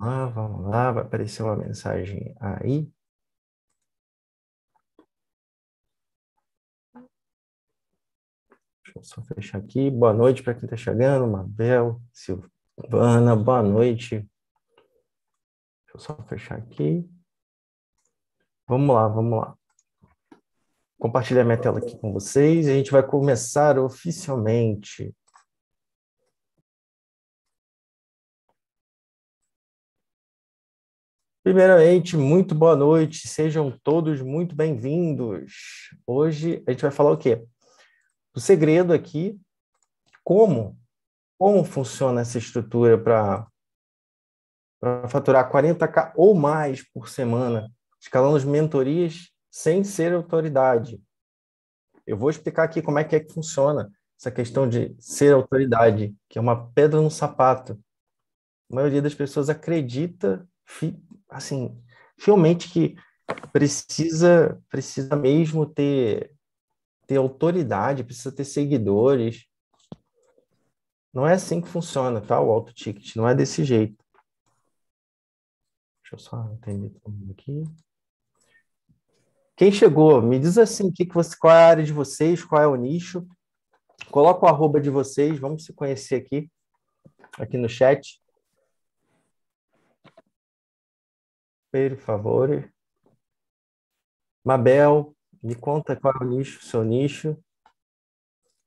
Ah, vamos lá, vamos lá, vai aparecer uma mensagem aí. Deixa eu só fechar aqui. Boa noite para quem está chegando, Mabel, Silvana, boa noite. Deixa eu só fechar aqui. Vamos lá, vamos lá. Compartilhar minha tela aqui com vocês. A gente vai começar oficialmente. Primeiramente, muito boa noite, sejam todos muito bem-vindos. Hoje a gente vai falar o quê? O segredo aqui, como, como funciona essa estrutura para faturar 40k ou mais por semana, escalando as mentorias sem ser autoridade. Eu vou explicar aqui como é que, é que funciona essa questão de ser autoridade, que é uma pedra no sapato. A maioria das pessoas acredita assim, realmente que precisa precisa mesmo ter ter autoridade, precisa ter seguidores. Não é assim que funciona, tá? O auto ticket não é desse jeito. Deixa eu só entender mundo aqui. Quem chegou, me diz assim, que que você, qual é a área de vocês, qual é o nicho. Coloca o arroba de vocês, vamos se conhecer aqui, aqui no chat. Per favor. Mabel, me conta qual é o nicho, seu nicho.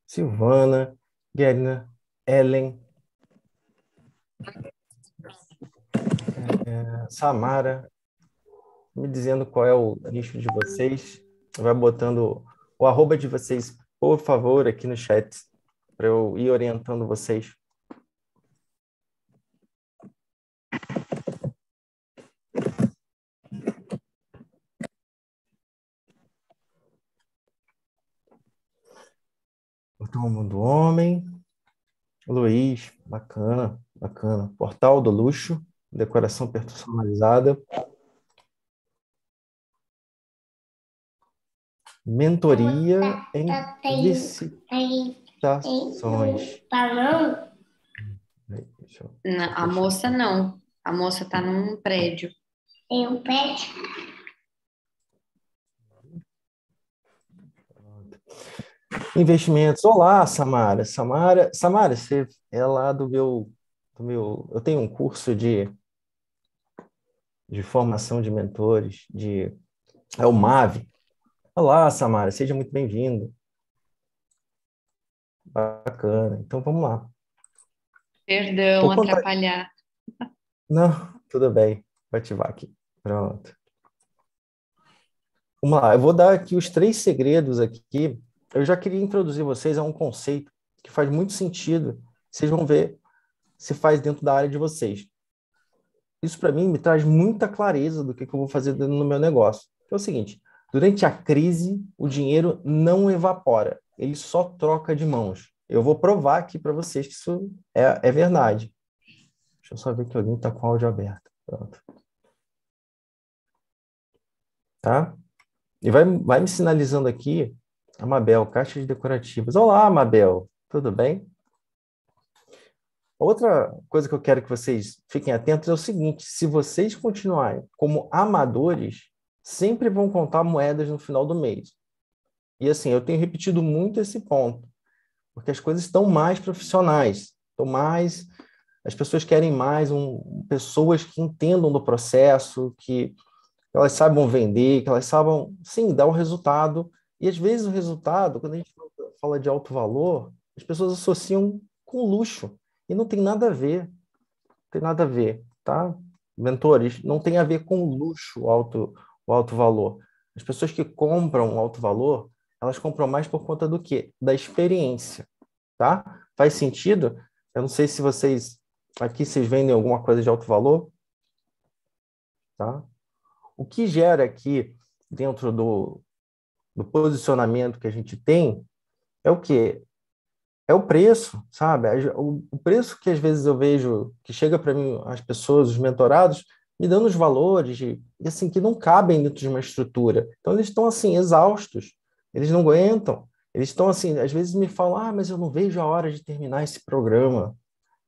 Silvana, Gerna, Ellen. É, Samara, me dizendo qual é o nicho de vocês. Vai botando o arroba de vocês, por favor, aqui no chat, para eu ir orientando vocês. Então, do Homem. Luiz, bacana, bacana. Portal do Luxo, decoração personalizada. Mentoria tá, tá, em tá, licitações. Tá não, a moça não. A moça está num prédio. Tem um prédio? Investimentos. Olá, Samara. Samara, Samara, você é lá do meu, do meu. Eu tenho um curso de, de formação de mentores, de. É o MAV. Olá, Samara, seja muito bem-vindo. Bacana. Então vamos lá. Perdão, Vou atrapalhar. Contar... Não, tudo bem. Vou ativar aqui. Pronto. Vamos lá, eu vou dar aqui os três segredos aqui eu já queria introduzir vocês a um conceito que faz muito sentido. Vocês vão ver se faz dentro da área de vocês. Isso para mim me traz muita clareza do que, que eu vou fazer no meu negócio. Que é o seguinte: durante a crise, o dinheiro não evapora, ele só troca de mãos. Eu vou provar aqui para vocês que isso é, é, verdade. Deixa eu só ver que alguém está com o áudio aberto. Pronto. Tá? E vai, vai me sinalizando aqui Amabel, caixas decorativas. Olá, Amabel, tudo bem? Outra coisa que eu quero que vocês fiquem atentos é o seguinte: se vocês continuarem como amadores, sempre vão contar moedas no final do mês. E assim, eu tenho repetido muito esse ponto, porque as coisas estão mais profissionais, estão mais. As pessoas querem mais um, pessoas que entendam do processo, que elas saibam vender, que elas saibam, sim, dar o resultado e às vezes o resultado, quando a gente fala de alto valor, as pessoas associam com luxo e não tem nada a ver. Não tem nada a ver, tá? Mentores, não tem a ver com luxo o alto, o alto valor. As pessoas que compram alto valor, elas compram mais por conta do quê? Da experiência, tá? Faz sentido? Eu não sei se vocês aqui vocês vendem alguma coisa de alto valor, tá? O que gera aqui dentro do do posicionamento que a gente tem é o quê? É o preço, sabe? O preço que às vezes eu vejo que chega para mim as pessoas, os mentorados, me dando os valores assim que não cabem dentro de uma estrutura. Então eles estão assim exaustos, eles não aguentam. Eles estão assim, às vezes me falam: "Ah, mas eu não vejo a hora de terminar esse programa".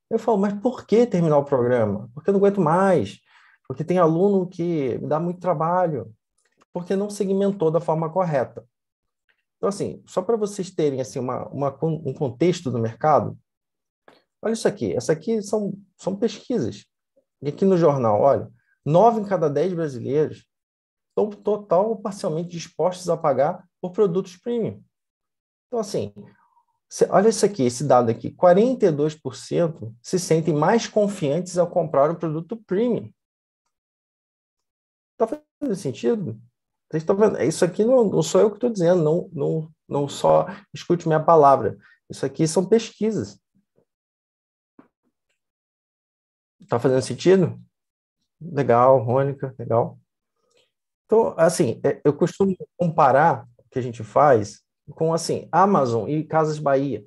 Eu falo: "Mas por que terminar o programa? Porque eu não aguento mais. Porque tem aluno que me dá muito trabalho, porque não segmentou da forma correta. Então, assim, só para vocês terem assim, uma, uma, um contexto do mercado, olha isso aqui. Essa aqui são, são pesquisas. E aqui no jornal, olha, nove em cada dez brasileiros estão total ou parcialmente dispostos a pagar por produtos premium. Então, assim, olha isso aqui, esse dado aqui. 42% se sentem mais confiantes ao comprar o produto premium. Está fazendo sentido? Vocês estão vendo? É, isso aqui não, não sou eu que estou dizendo, não, não, não só escute minha palavra. Isso aqui são pesquisas. Está fazendo sentido? Legal, Rônica, legal. Então, assim, é, eu costumo comparar o que a gente faz com, assim, Amazon e Casas Bahia.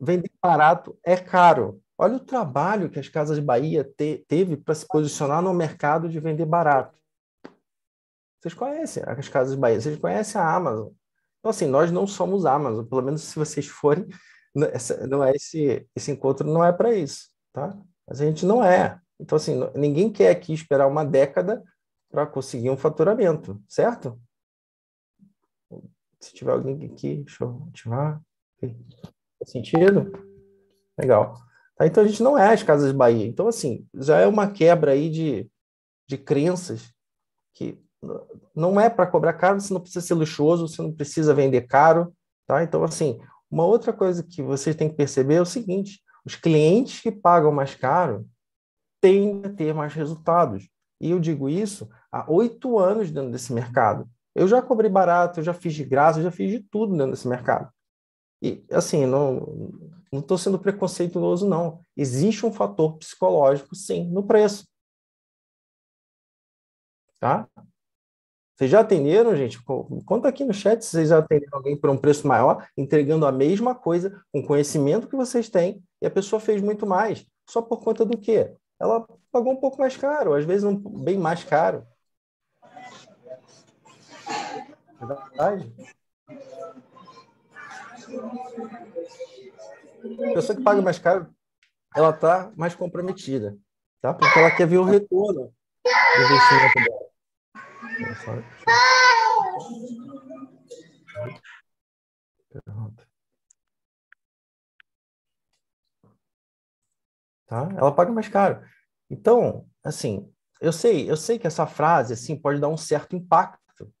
Vender barato é caro. Olha o trabalho que as Casas Bahia te, teve para se posicionar no mercado de vender barato. Vocês conhecem as casas Bahia, vocês conhecem a Amazon. Então, assim, nós não somos Amazon, pelo menos se vocês forem, né, não é esse, esse encontro não é para isso, tá? Mas a gente não é. Então, assim, ninguém quer aqui esperar uma década para conseguir um faturamento, certo? Se tiver alguém aqui, deixa eu ativar. Faz sentido? Legal. Tá, então, a gente não é as Casas Bahia. Então, assim, já é uma quebra aí de, de crenças que não é para cobrar caro, você não precisa ser luxuoso, você não precisa vender caro, tá? Então, assim, uma outra coisa que vocês têm que perceber é o seguinte, os clientes que pagam mais caro tendem a ter mais resultados. E eu digo isso há oito anos dentro desse mercado. Eu já cobrei barato, eu já fiz de graça, eu já fiz de tudo dentro desse mercado. E, assim, não não estou sendo preconceituoso, não. Existe um fator psicológico, sim, no preço. Tá? Vocês já atenderam, gente? Conta aqui no chat se vocês já atenderam alguém por um preço maior, entregando a mesma coisa, com um conhecimento que vocês têm, e a pessoa fez muito mais. Só por conta do quê? Ela pagou um pouco mais caro, às vezes um, bem mais caro. É verdade? A pessoa que paga mais caro, ela está mais comprometida, tá? Porque ela quer ver o retorno do investimento dela. Pergunta. Tá? Ela paga mais caro. Então, assim, eu sei, eu sei que essa frase assim pode dar um certo impacto,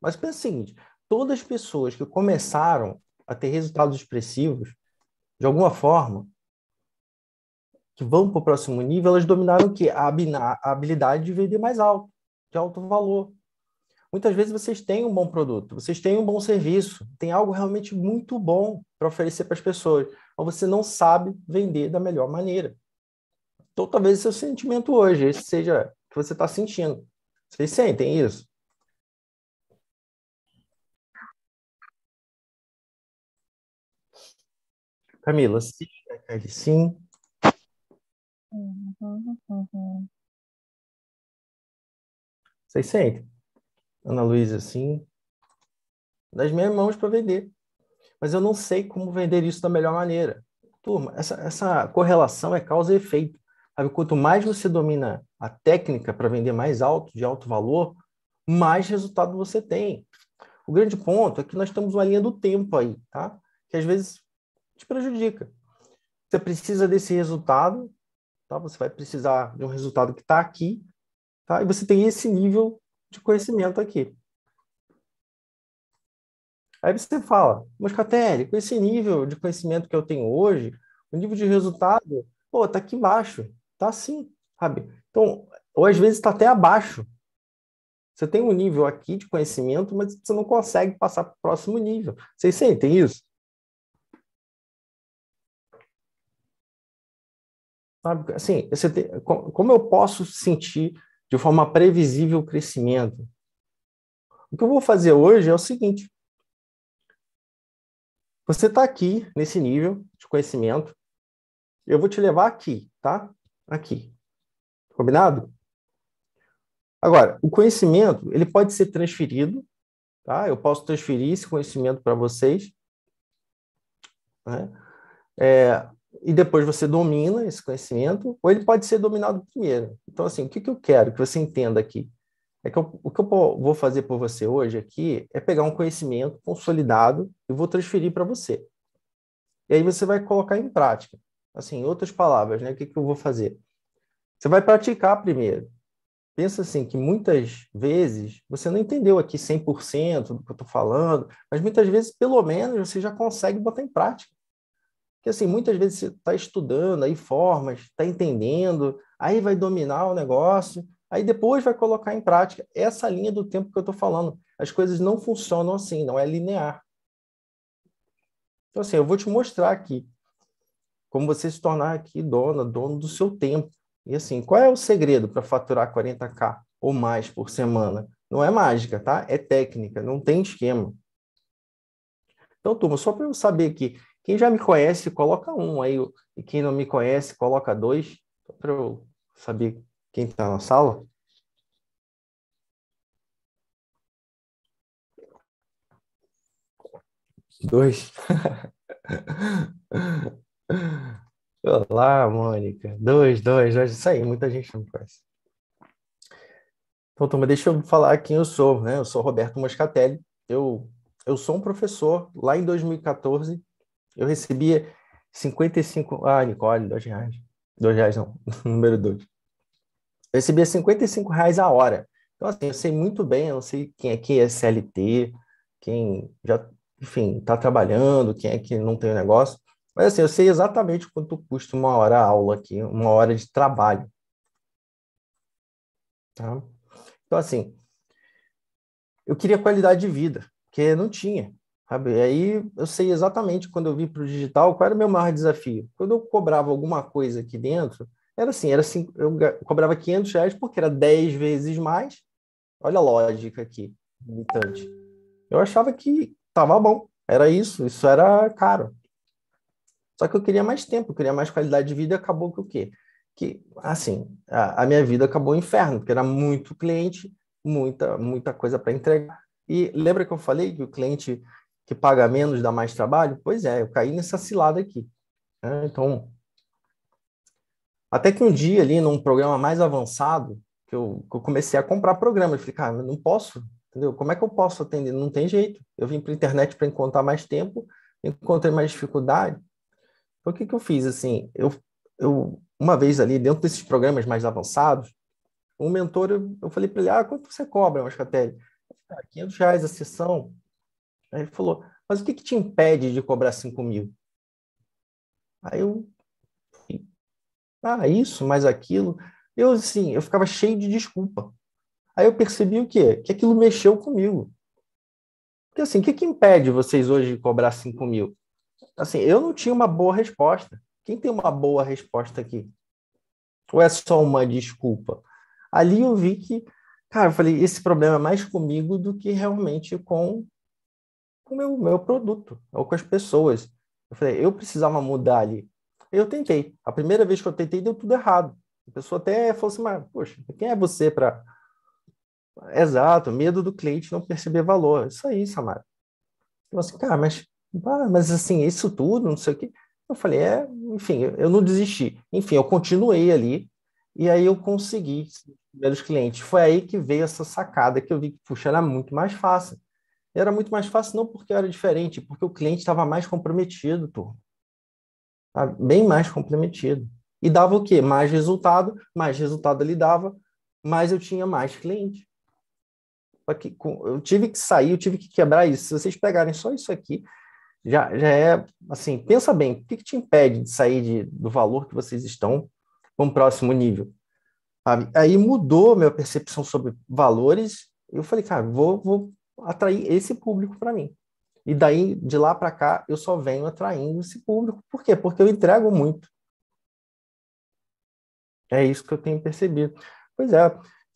mas pensa o seguinte: todas as pessoas que começaram a ter resultados expressivos, de alguma forma, que vão para o próximo nível, elas dominaram o quê? A habilidade de vender mais alto, de alto valor muitas vezes vocês têm um bom produto, vocês têm um bom serviço, tem algo realmente muito bom para oferecer para as pessoas, mas você não sabe vender da melhor maneira. Então, talvez é seu sentimento hoje, esse seja o que você está sentindo. Vocês sentem isso? Camila, sim, sim. Uhum, uhum, uhum. Vocês sentem? Ana Luísa, assim, das minhas mãos para vender. Mas eu não sei como vender isso da melhor maneira. Turma, essa, essa correlação é causa e efeito. Sabe? Quanto mais você domina a técnica para vender mais alto, de alto valor, mais resultado você tem. O grande ponto é que nós temos uma linha do tempo aí, tá? Que às vezes te prejudica. Você precisa desse resultado, tá? Você vai precisar de um resultado que está aqui, tá? E você tem esse nível de conhecimento aqui. Aí você fala, Moscatelli, com esse nível de conhecimento que eu tenho hoje, o nível de resultado, pô, tá aqui embaixo. Tá sim, sabe? Então, ou às vezes está até abaixo. Você tem um nível aqui de conhecimento, mas você não consegue passar para o próximo nível. Vocês sentem isso? Sabe? Assim, você tem, como eu posso sentir de forma previsível o crescimento. O que eu vou fazer hoje é o seguinte: você está aqui nesse nível de conhecimento, eu vou te levar aqui, tá? Aqui. Combinado? Agora, o conhecimento ele pode ser transferido, tá? Eu posso transferir esse conhecimento para vocês. Né? É, e depois você domina esse conhecimento, ou ele pode ser dominado primeiro. Então, assim, o que, que eu quero que você entenda aqui? É que eu, o que eu vou fazer por você hoje aqui é pegar um conhecimento consolidado e vou transferir para você. E aí você vai colocar em prática. Assim, em outras palavras, né? O que, que eu vou fazer? Você vai praticar primeiro. Pensa assim, que muitas vezes você não entendeu aqui 100% do que eu estou falando, mas muitas vezes, pelo menos, você já consegue botar em prática que assim, muitas vezes você está estudando aí formas, está entendendo, aí vai dominar o negócio, aí depois vai colocar em prática é essa linha do tempo que eu estou falando. As coisas não funcionam assim, não é linear. Então, assim, eu vou te mostrar aqui como você se tornar aqui dona, dono do seu tempo. E assim, qual é o segredo para faturar 40k ou mais por semana? Não é mágica, tá? É técnica, não tem esquema. Então, turma, só para eu saber aqui, quem já me conhece, coloca um aí. E quem não me conhece, coloca dois, para eu saber quem está na sala. Dois. Olá, Mônica. Dois, dois, dois. Isso aí, muita gente não me conhece. Então, turma, deixa eu falar quem eu sou, né? Eu sou Roberto Moscatelli. Eu, eu sou um professor lá em 2014 eu recebia 55. Ah, Nicole, dois reais. Dois reais não, número dois. Eu recebia 55 reais a hora. Então, assim, eu sei muito bem, eu não sei quem é que é CLT, quem já, enfim, está trabalhando, quem é que não tem o negócio. Mas, assim, eu sei exatamente quanto custa uma hora aula aqui, uma hora de trabalho. Tá? Então, assim, eu queria qualidade de vida, porque não tinha. Sabe? E aí eu sei exatamente quando eu vim para o digital qual era o meu maior desafio. Quando eu cobrava alguma coisa aqui dentro, era assim, era assim, eu cobrava 500 reais porque era 10 vezes mais. Olha a lógica aqui, limitante. Eu achava que estava bom, era isso, isso era caro. Só que eu queria mais tempo, eu queria mais qualidade de vida e acabou que o quê? Que, assim, a, a minha vida acabou um inferno, porque era muito cliente, muita, muita coisa para entregar. E lembra que eu falei que o cliente que paga menos dá mais trabalho? Pois é, eu caí nessa cilada aqui. Né? Então, até que um dia ali, num programa mais avançado, que eu, que eu comecei a comprar programa, eu falei, cara, ah, não posso, entendeu? Como é que eu posso atender? Não tem jeito. Eu vim para a internet para encontrar mais tempo, encontrei mais dificuldade. Então, o que, que eu fiz? Assim, eu, eu, uma vez ali, dentro desses programas mais avançados, um mentor, eu, eu falei para ele, ah, quanto você cobra, Mascatelli? Ah, 500 reais a sessão. Aí ele falou, mas o que, que te impede de cobrar 5 mil? Aí eu, ah, isso, mais aquilo. Eu, assim, eu ficava cheio de desculpa. Aí eu percebi o quê? Que aquilo mexeu comigo. Porque, assim, o que, que impede vocês hoje de cobrar 5 mil? Assim, eu não tinha uma boa resposta. Quem tem uma boa resposta aqui? Ou é só uma desculpa? Ali eu vi que, cara, eu falei, esse problema é mais comigo do que realmente com o meu, meu produto, ou com as pessoas. Eu falei, eu precisava mudar ali. Eu tentei. A primeira vez que eu tentei, deu tudo errado. A pessoa até falou assim, mas, poxa, quem é você para... Exato, medo do cliente não perceber valor. Isso aí, Samara. falei assim, cara, mas, mas assim, isso tudo, não sei o quê. Eu falei, é, enfim, eu não desisti. Enfim, eu continuei ali e aí eu consegui os primeiros clientes. Foi aí que veio essa sacada que eu vi que, puxa, era muito mais fácil. Era muito mais fácil, não porque era diferente, porque o cliente estava mais comprometido, turma. Tá? Bem mais comprometido. E dava o quê? Mais resultado, mais resultado ele dava, mais eu tinha mais cliente. Só eu tive que sair, eu tive que quebrar isso. Se vocês pegarem só isso aqui, já, já é assim, pensa bem, o que, que te impede de sair de, do valor que vocês estão para um próximo nível? Sabe? Aí mudou minha percepção sobre valores. Eu falei, cara, vou, vou atrair esse público para mim. E daí, de lá para cá, eu só venho atraindo esse público. Por quê? Porque eu entrego muito. É isso que eu tenho percebido. Pois é.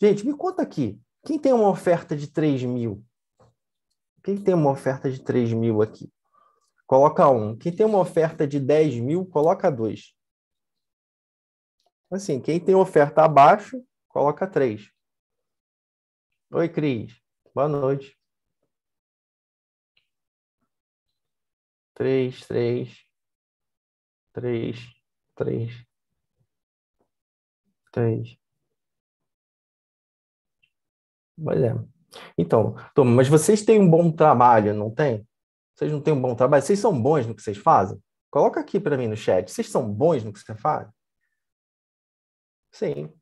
Gente, me conta aqui. Quem tem uma oferta de 3 mil? Quem tem uma oferta de 3 mil aqui? Coloca um. Quem tem uma oferta de 10 mil, coloca dois. Assim, quem tem oferta abaixo, coloca três. Oi, Cris. Boa noite. três, três, três, três, três. Pois é. Então, Toma, mas vocês têm um bom trabalho, não tem? Vocês não têm um bom trabalho? Vocês são bons no que vocês fazem? Coloca aqui para mim no chat. Vocês são bons no que você faz? Sim.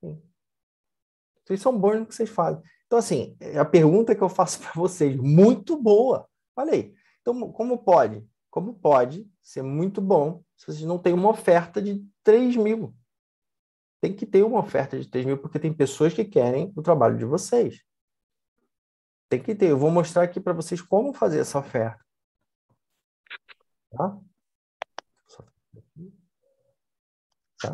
Sim. Vocês são bons no que vocês fazem. Então, assim, é a pergunta que eu faço para vocês, muito boa. Olha aí. Então, como pode? Como pode ser muito bom se vocês não têm uma oferta de 3 mil? Tem que ter uma oferta de 3 mil, porque tem pessoas que querem o trabalho de vocês. Tem que ter. Eu vou mostrar aqui para vocês como fazer essa oferta. Tá? Tá?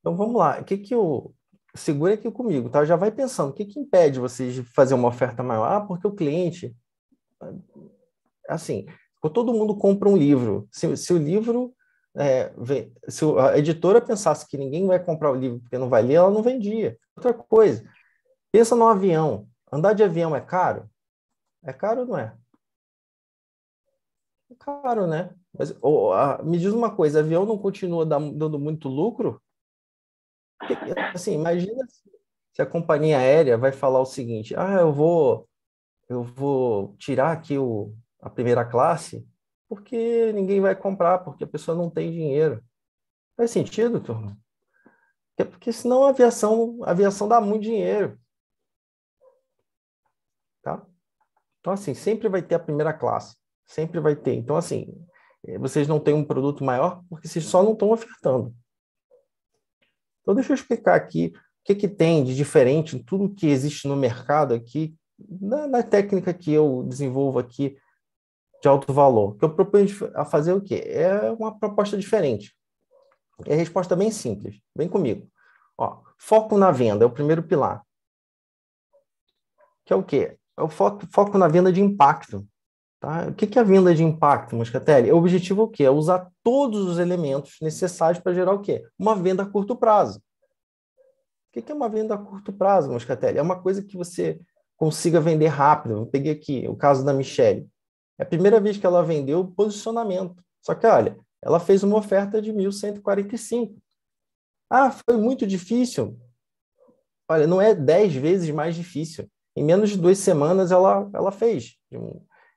Então vamos lá. O que que eu segura aqui comigo, tá? Já vai pensando. O que que impede vocês de fazer uma oferta maior? Ah, porque o cliente assim, todo mundo compra um livro. Se, se o livro, é, se a editora pensasse que ninguém vai comprar o livro porque não vai ler, ela não vendia. Outra coisa, pensa no avião. Andar de avião é caro? É caro ou não é? É caro, né? Mas me diz uma coisa, avião não continua dando muito lucro? Assim, imagina se a companhia aérea vai falar o seguinte: ah, eu vou, eu vou tirar aqui o, a primeira classe, porque ninguém vai comprar, porque a pessoa não tem dinheiro. Faz sentido, turma? É porque senão a aviação, a aviação dá muito dinheiro. Tá? Então, assim, sempre vai ter a primeira classe. Sempre vai ter. Então, assim, eh, vocês não têm um produto maior porque vocês só não estão ofertando. Então, deixa eu explicar aqui o que, que tem de diferente em tudo que existe no mercado aqui, na, na técnica que eu desenvolvo aqui de alto valor. que eu proponho a fazer o quê? É uma proposta diferente. E é a resposta é bem simples. Vem comigo. Ó, foco na venda é o primeiro pilar. Que é o quê? É o foco, foco na venda de impacto. Tá? O que é a venda de impacto, Moscatelli? O objetivo é o quê? É usar todos os elementos necessários para gerar o quê? Uma venda a curto prazo. O que é uma venda a curto prazo, Moscatelli? É uma coisa que você consiga vender rápido. Eu peguei aqui o caso da Michelle. É a primeira vez que ela vendeu posicionamento. Só que, olha, ela fez uma oferta de 1.145. Ah, foi muito difícil. Olha, não é 10 vezes mais difícil. Em menos de duas semanas ela, ela fez.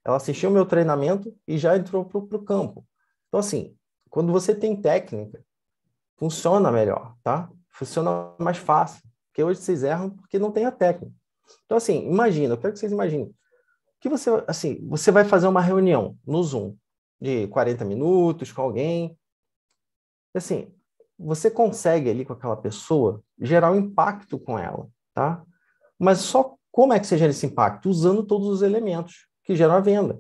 Ela assistiu o meu treinamento e já entrou para o campo. Então, assim, quando você tem técnica, funciona melhor, tá? Funciona mais fácil. Porque hoje vocês erram porque não tem a técnica. Então, assim, imagina, eu quero que vocês imaginem que você, assim, você vai fazer uma reunião no Zoom de 40 minutos com alguém. Assim, você consegue ali com aquela pessoa gerar um impacto com ela, tá? Mas só como é que você gera esse impacto? Usando todos os elementos que geram a venda.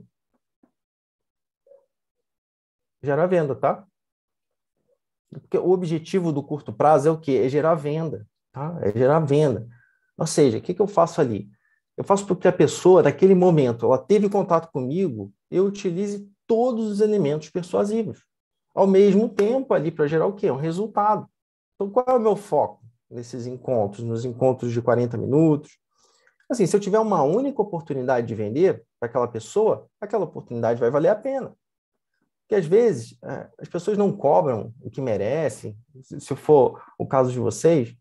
gera a venda, tá? Porque o objetivo do curto prazo é o quê? É gerar venda, tá? É gerar venda. Ou seja, o que, que eu faço ali? Eu faço para que a pessoa, naquele momento, ela teve contato comigo, eu utilize todos os elementos persuasivos. Ao mesmo tempo, ali, para gerar o quê? Um resultado. Então, qual é o meu foco nesses encontros, nos encontros de 40 minutos? Assim, se eu tiver uma única oportunidade de vender para aquela pessoa, aquela oportunidade vai valer a pena. Porque, às vezes, é, as pessoas não cobram o que merecem. Se for o caso de vocês,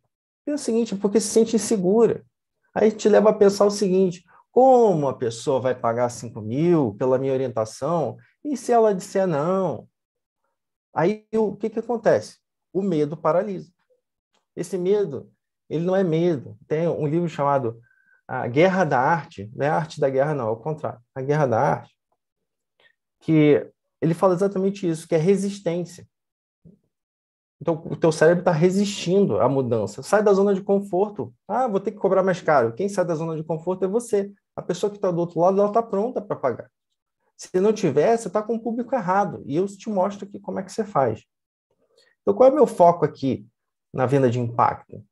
é o seguinte, é porque se sente insegura. Aí te leva a pensar o seguinte: como a pessoa vai pagar 5 mil pela minha orientação? E se ela disser não? Aí o que, que acontece? O medo paralisa. Esse medo, ele não é medo. Tem um livro chamado A Guerra da Arte, não é a arte da guerra, não, é o contrário, a guerra da arte, que ele fala exatamente isso, que é resistência. Então, o teu cérebro está resistindo à mudança. Sai da zona de conforto. Ah, vou ter que cobrar mais caro. Quem sai da zona de conforto é você. A pessoa que está do outro lado, ela está pronta para pagar. Se não tiver, você está com o público errado. E eu te mostro aqui como é que você faz. Então, qual é o meu foco aqui na venda de impacto?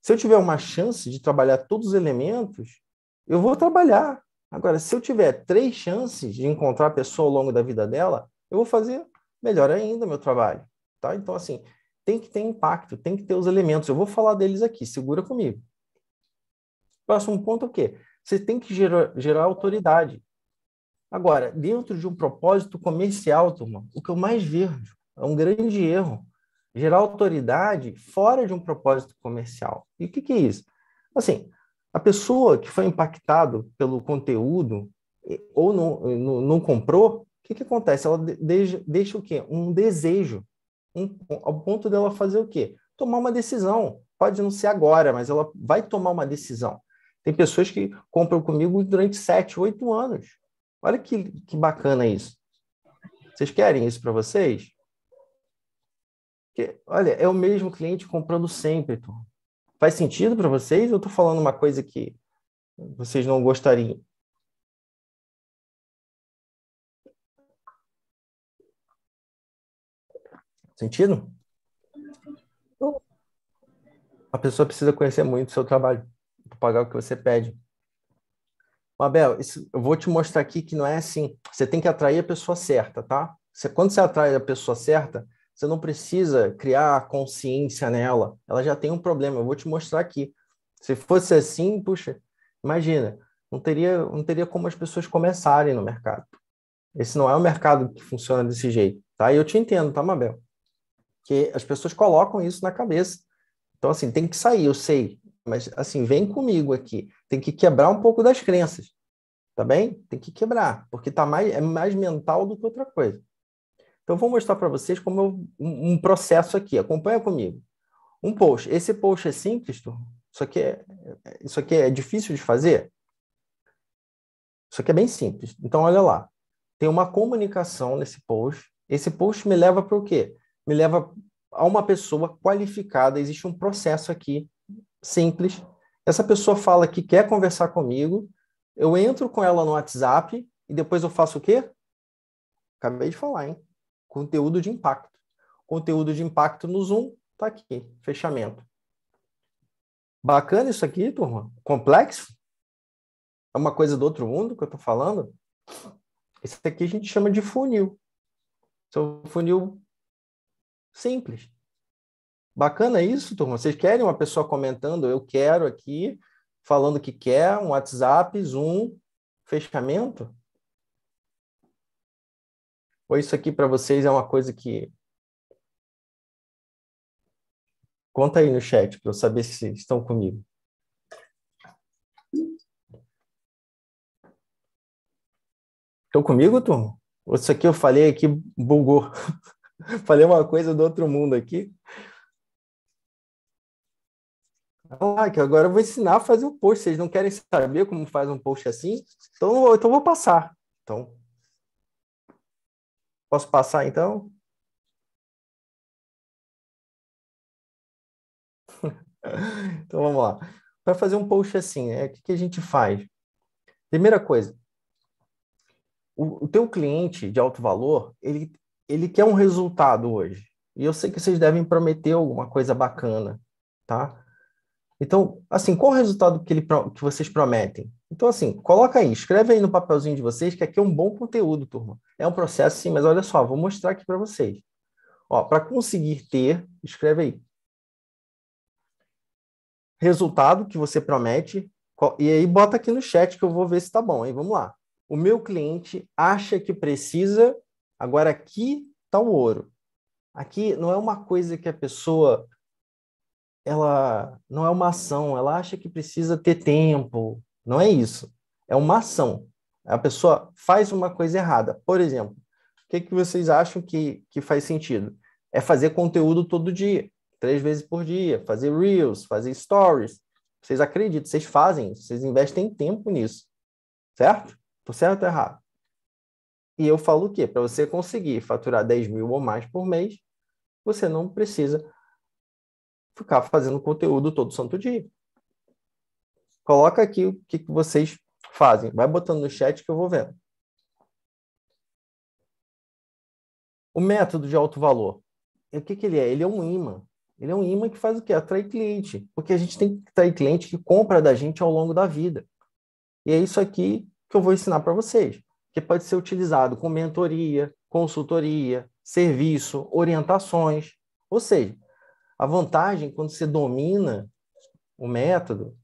Se eu tiver uma chance de trabalhar todos os elementos, eu vou trabalhar. Agora, se eu tiver três chances de encontrar a pessoa ao longo da vida dela, eu vou fazer melhor ainda meu trabalho. Tá? Então, assim, tem que ter impacto, tem que ter os elementos. Eu vou falar deles aqui, segura comigo. Próximo ponto é o quê? Você tem que gerar, gerar autoridade. Agora, dentro de um propósito comercial, turma, o que eu mais vejo é um grande erro. Gerar autoridade fora de um propósito comercial. E o que, que é isso? Assim, a pessoa que foi impactado pelo conteúdo ou não, não, não comprou, o que, que acontece? Ela deixa, deixa o quê? Um desejo ao ponto dela fazer o quê? Tomar uma decisão. Pode não ser agora, mas ela vai tomar uma decisão. Tem pessoas que compram comigo durante sete, oito anos. Olha que, que bacana isso. Vocês querem isso para vocês? Porque, olha, é o mesmo cliente comprando sempre. Faz sentido para vocês? Eu estou falando uma coisa que vocês não gostariam. Sentido? Uhum. A pessoa precisa conhecer muito o seu trabalho para pagar o que você pede. Mabel, isso, eu vou te mostrar aqui que não é assim. Você tem que atrair a pessoa certa, tá? Você, quando você atrai a pessoa certa, você não precisa criar consciência nela. Ela já tem um problema. Eu vou te mostrar aqui. Se fosse assim, puxa, imagina, não teria, não teria como as pessoas começarem no mercado. Esse não é um mercado que funciona desse jeito, tá? E eu te entendo, tá, Mabel? que as pessoas colocam isso na cabeça. Então, assim, tem que sair, eu sei, mas, assim, vem comigo aqui. Tem que quebrar um pouco das crenças, tá bem? Tem que quebrar, porque tá mais, é mais mental do que outra coisa. Então, vou mostrar para vocês como eu, um, um, processo aqui. Acompanha comigo. Um post. Esse post é simples, tu? Isso aqui é, é, isso aqui é difícil de fazer? Isso aqui é bem simples. Então, olha lá. Tem uma comunicação nesse post. Esse post me leva para o quê? me leva a uma pessoa qualificada. Existe um processo aqui simples. Essa pessoa fala que quer conversar comigo, eu entro com ela no WhatsApp e depois eu faço o quê? Acabei de falar, hein? Conteúdo de impacto. Conteúdo de impacto no Zoom tá aqui, fechamento. Bacana isso aqui, turma? Complexo? É uma coisa do outro mundo que eu tô falando? Esse aqui a gente chama de funil. Seu funil Simples. Bacana isso, turma? Vocês querem uma pessoa comentando, eu quero aqui, falando que quer, um WhatsApp, Zoom, fechamento? Ou isso aqui para vocês é uma coisa que. Conta aí no chat para eu saber se estão comigo. Estão comigo, turma? ou Isso aqui eu falei aqui, bugou. Falei uma coisa do outro mundo aqui. Ah, que agora eu vou ensinar a fazer um post. Vocês não querem saber como faz um post assim? Então, então vou passar. Então, posso passar então? então vamos lá. Para fazer um post assim, é o que, que a gente faz? Primeira coisa, o, o teu cliente de alto valor, ele ele quer um resultado hoje. E eu sei que vocês devem prometer alguma coisa bacana, tá? Então, assim, qual o resultado que, ele, que vocês prometem? Então, assim, coloca aí, escreve aí no papelzinho de vocês que aqui é um bom conteúdo, turma. É um processo, sim, mas olha só, vou mostrar aqui para vocês. Ó, para conseguir ter, escreve aí. Resultado que você promete, e aí bota aqui no chat que eu vou ver se está bom, hein? Vamos lá. O meu cliente acha que precisa Agora aqui está o ouro. Aqui não é uma coisa que a pessoa ela não é uma ação, ela acha que precisa ter tempo. Não é isso. É uma ação. A pessoa faz uma coisa errada. Por exemplo, o que, que vocês acham que, que faz sentido? É fazer conteúdo todo dia, três vezes por dia, fazer reels, fazer stories. Vocês acreditam, vocês fazem, vocês investem tempo nisso. Certo? Tô certo ou errado? E eu falo o quê? Para você conseguir faturar 10 mil ou mais por mês, você não precisa ficar fazendo conteúdo todo santo dia. Coloca aqui o que, vocês fazem. Vai botando no chat que eu vou vendo. O método de alto valor. O que, que ele é? Ele é um imã. Ele é um imã que faz o quê? Atrai cliente. Porque a gente tem que atrair cliente que compra da gente ao longo da vida. E é isso aqui que eu vou ensinar para vocês que pode ser utilizado com mentoria, consultoria, serviço, orientações. Ou seja, a vantagem quando você domina o método,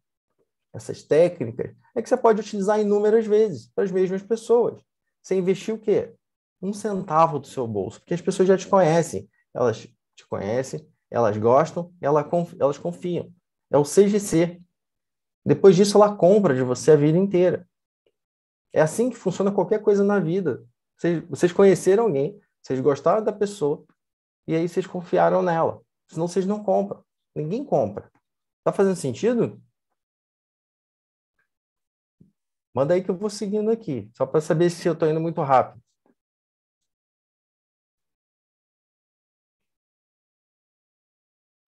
essas técnicas, é que você pode utilizar inúmeras vezes para as mesmas pessoas. Você investiu o quê? Um centavo do seu bolso, porque as pessoas já te conhecem. Elas te conhecem, elas gostam, elas confiam. É o CGC. Depois disso, ela compra de você a vida inteira. É assim que funciona qualquer coisa na vida. Vocês, vocês conheceram alguém, vocês gostaram da pessoa, e aí vocês confiaram nela. Senão vocês não compram. Ninguém compra. Tá fazendo sentido? Manda aí que eu vou seguindo aqui, só para saber se eu tô indo muito rápido.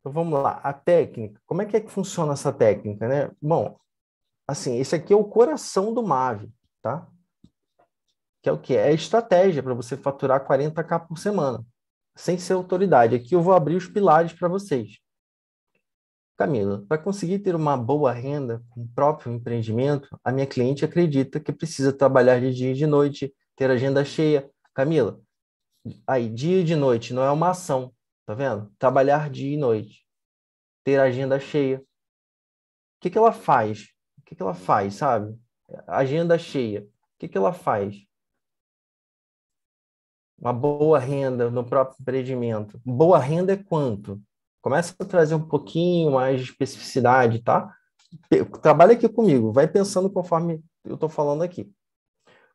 Então vamos lá, a técnica. Como é que, é que funciona essa técnica, né? Bom, assim, esse aqui é o coração do MAV tá? Que é o que? É estratégia para você faturar 40k por semana, sem ser autoridade. Aqui eu vou abrir os pilares para vocês. Camila, para conseguir ter uma boa renda com o próprio empreendimento, a minha cliente acredita que precisa trabalhar de dia e de noite, ter agenda cheia. Camila, aí, dia e de noite não é uma ação, tá vendo? Trabalhar dia e noite, ter agenda cheia. O que, que ela faz? O que, que ela faz, sabe? agenda cheia, o que, que ela faz? Uma boa renda no próprio empreendimento. Boa renda é quanto? Começa a trazer um pouquinho mais de especificidade, tá? Trabalha aqui comigo, vai pensando conforme eu estou falando aqui.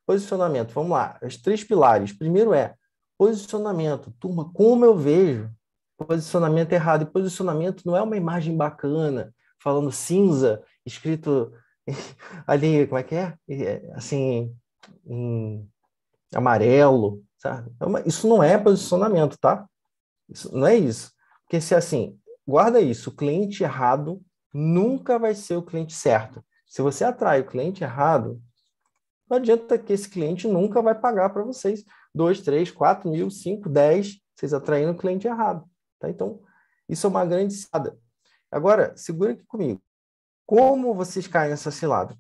Posicionamento, vamos lá. Os três pilares. Primeiro é posicionamento. Turma, como eu vejo posicionamento errado? E posicionamento não é uma imagem bacana, falando cinza, escrito ali, como é que é? é assim, amarelo, sabe? É isso não é posicionamento, tá? Isso, não é isso. Porque se é assim, guarda isso, o cliente errado nunca vai ser o cliente certo. Se você atrai o cliente errado, não adianta que esse cliente nunca vai pagar para vocês dois três quatro mil, cinco dez vocês atraindo o cliente errado. Tá? Então, isso é uma grande sada. Agora, segura aqui comigo. Como vocês caem nessa cilada?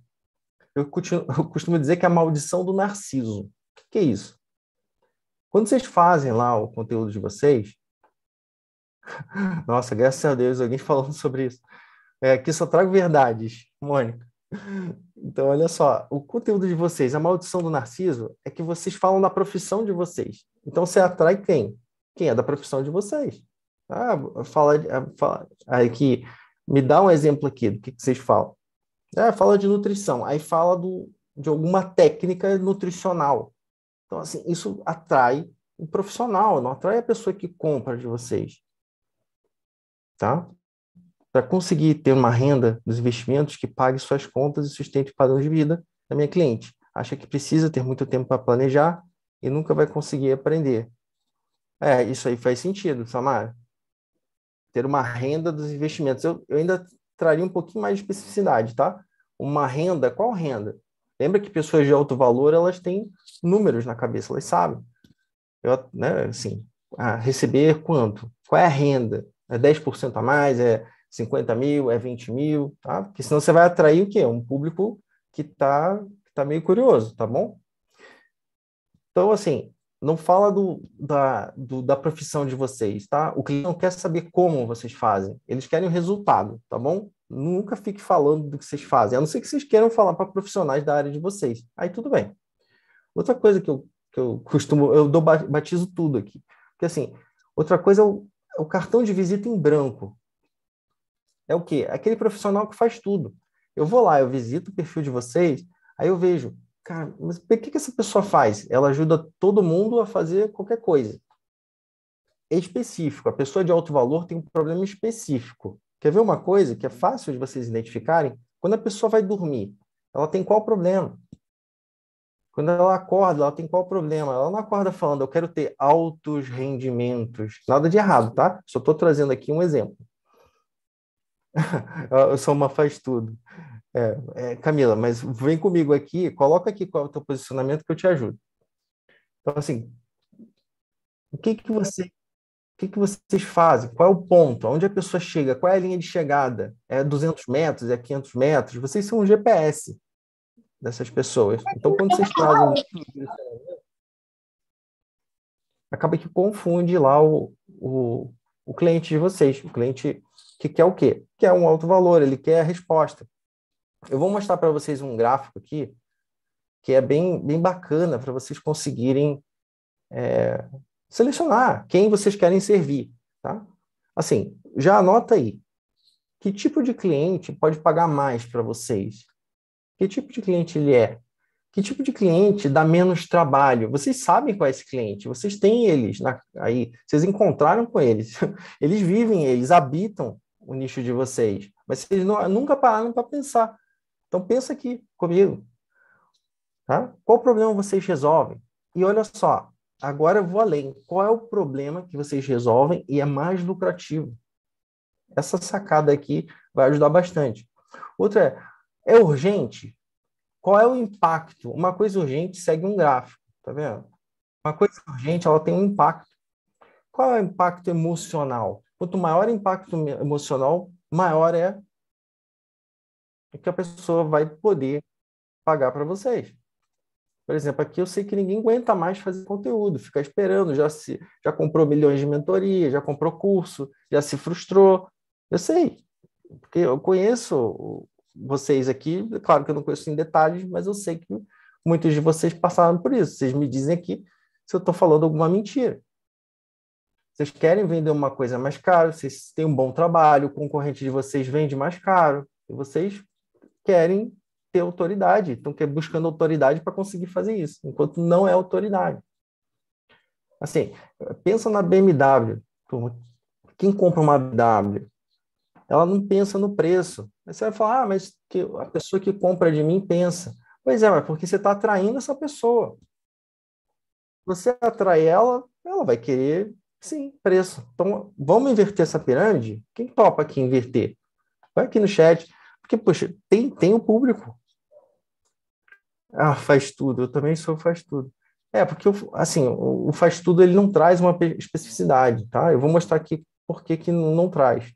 Eu, continuo, eu costumo dizer que é a maldição do narciso. O que é isso? Quando vocês fazem lá o conteúdo de vocês, nossa, graças a Deus, alguém falando sobre isso. É, aqui só trago verdades, Mônica. Então, olha só, o conteúdo de vocês, a maldição do Narciso, é que vocês falam da profissão de vocês. Então, você atrai quem? Quem é da profissão de vocês. Ah, fala, fala aí que me dá um exemplo aqui do que, que vocês falam. É, fala de nutrição, aí fala do, de alguma técnica nutricional. Então, assim, isso atrai o profissional, não atrai a pessoa que compra de vocês. Tá? Para conseguir ter uma renda dos investimentos que pague suas contas e sustente o padrão de vida da minha cliente. Acha que precisa ter muito tempo para planejar e nunca vai conseguir aprender. É, isso aí faz sentido, Samara ter uma renda dos investimentos. Eu, eu ainda traria um pouquinho mais de especificidade, tá? Uma renda, qual renda? Lembra que pessoas de alto valor, elas têm números na cabeça, elas sabem. Eu, né, assim, receber quanto? Qual é a renda? É 10% a mais? É 50 mil? É 20 mil? Tá? Porque senão você vai atrair o quê? Um público que está tá meio curioso, tá bom? Então, assim, não fala do, da, do, da profissão de vocês, tá? O cliente não quer saber como vocês fazem, eles querem o resultado, tá bom? Nunca fique falando do que vocês fazem, a não ser que vocês queiram falar para profissionais da área de vocês. Aí tudo bem. Outra coisa que eu, que eu costumo, eu dou, batizo tudo aqui. Porque assim, outra coisa é o, é o cartão de visita em branco. É o quê? É aquele profissional que faz tudo. Eu vou lá, eu visito o perfil de vocês, aí eu vejo cara, mas o que, que essa pessoa faz? Ela ajuda todo mundo a fazer qualquer coisa. É específico. A pessoa de alto valor tem um problema específico. Quer ver uma coisa que é fácil de vocês identificarem? Quando a pessoa vai dormir, ela tem qual problema? Quando ela acorda, ela tem qual problema? Ela não acorda falando, eu quero ter altos rendimentos. Nada de errado, tá? Só estou trazendo aqui um exemplo. eu sou uma faz tudo. É, é, Camila, mas vem comigo aqui, coloca aqui qual é o teu posicionamento que eu te ajudo. Então, assim, o que que você, o que que vocês fazem? Qual é o ponto? Onde a pessoa chega? Qual é a linha de chegada? É 200 metros? É 500 metros? Vocês são um GPS dessas pessoas. Então, quando vocês trazem acaba que confunde lá o, o, o cliente de vocês, o cliente que quer o quê? Quer um alto valor, ele quer a resposta. Eu vou mostrar para vocês um gráfico aqui que é bem, bem bacana para vocês conseguirem é, selecionar quem vocês querem servir, tá? Assim, já anota aí. Que tipo de cliente pode pagar mais para vocês? Que tipo de cliente ele é? Que tipo de cliente dá menos trabalho? Vocês sabem qual é esse cliente, vocês têm eles na, aí, vocês encontraram com eles, eles vivem, eles habitam o nicho de vocês, mas vocês não, nunca pararam para pensar então pensa aqui comigo. Tá? Qual problema vocês resolvem? E olha só, agora eu vou além. Qual é o problema que vocês resolvem e é mais lucrativo? Essa sacada aqui vai ajudar bastante. Outra é, é urgente? Qual é o impacto? Uma coisa urgente segue um gráfico, tá vendo? Uma coisa urgente, ela tem um impacto. Qual é o impacto emocional? Quanto maior o impacto emocional, maior é é que a pessoa vai poder pagar para vocês. Por exemplo, aqui eu sei que ninguém aguenta mais fazer conteúdo, ficar esperando, já se já comprou milhões de mentoria, já comprou curso, já se frustrou. Eu sei, porque eu conheço vocês aqui, claro que eu não conheço em detalhes, mas eu sei que muitos de vocês passaram por isso. Vocês me dizem aqui se eu estou falando alguma mentira. Vocês querem vender uma coisa mais cara, vocês têm um bom trabalho, o concorrente de vocês vende mais caro, e vocês querem ter autoridade, estão buscando autoridade para conseguir fazer isso, enquanto não é autoridade. Assim, pensa na BMW, turma. Quem compra uma BMW, ela não pensa no preço. Aí você vai falar, ah, mas que a pessoa que compra de mim pensa. Pois é, mas porque você está atraindo essa pessoa. Você atrai ela, ela vai querer, sim, preço. Então, vamos inverter essa pirâmide? Quem topa aqui inverter? Vai aqui no chat. Porque, poxa, tem, tem o público. Ah, faz tudo. Eu também sou faz tudo. É, porque, eu, assim, o faz tudo ele não traz uma especificidade, tá? Eu vou mostrar aqui por que, que não traz.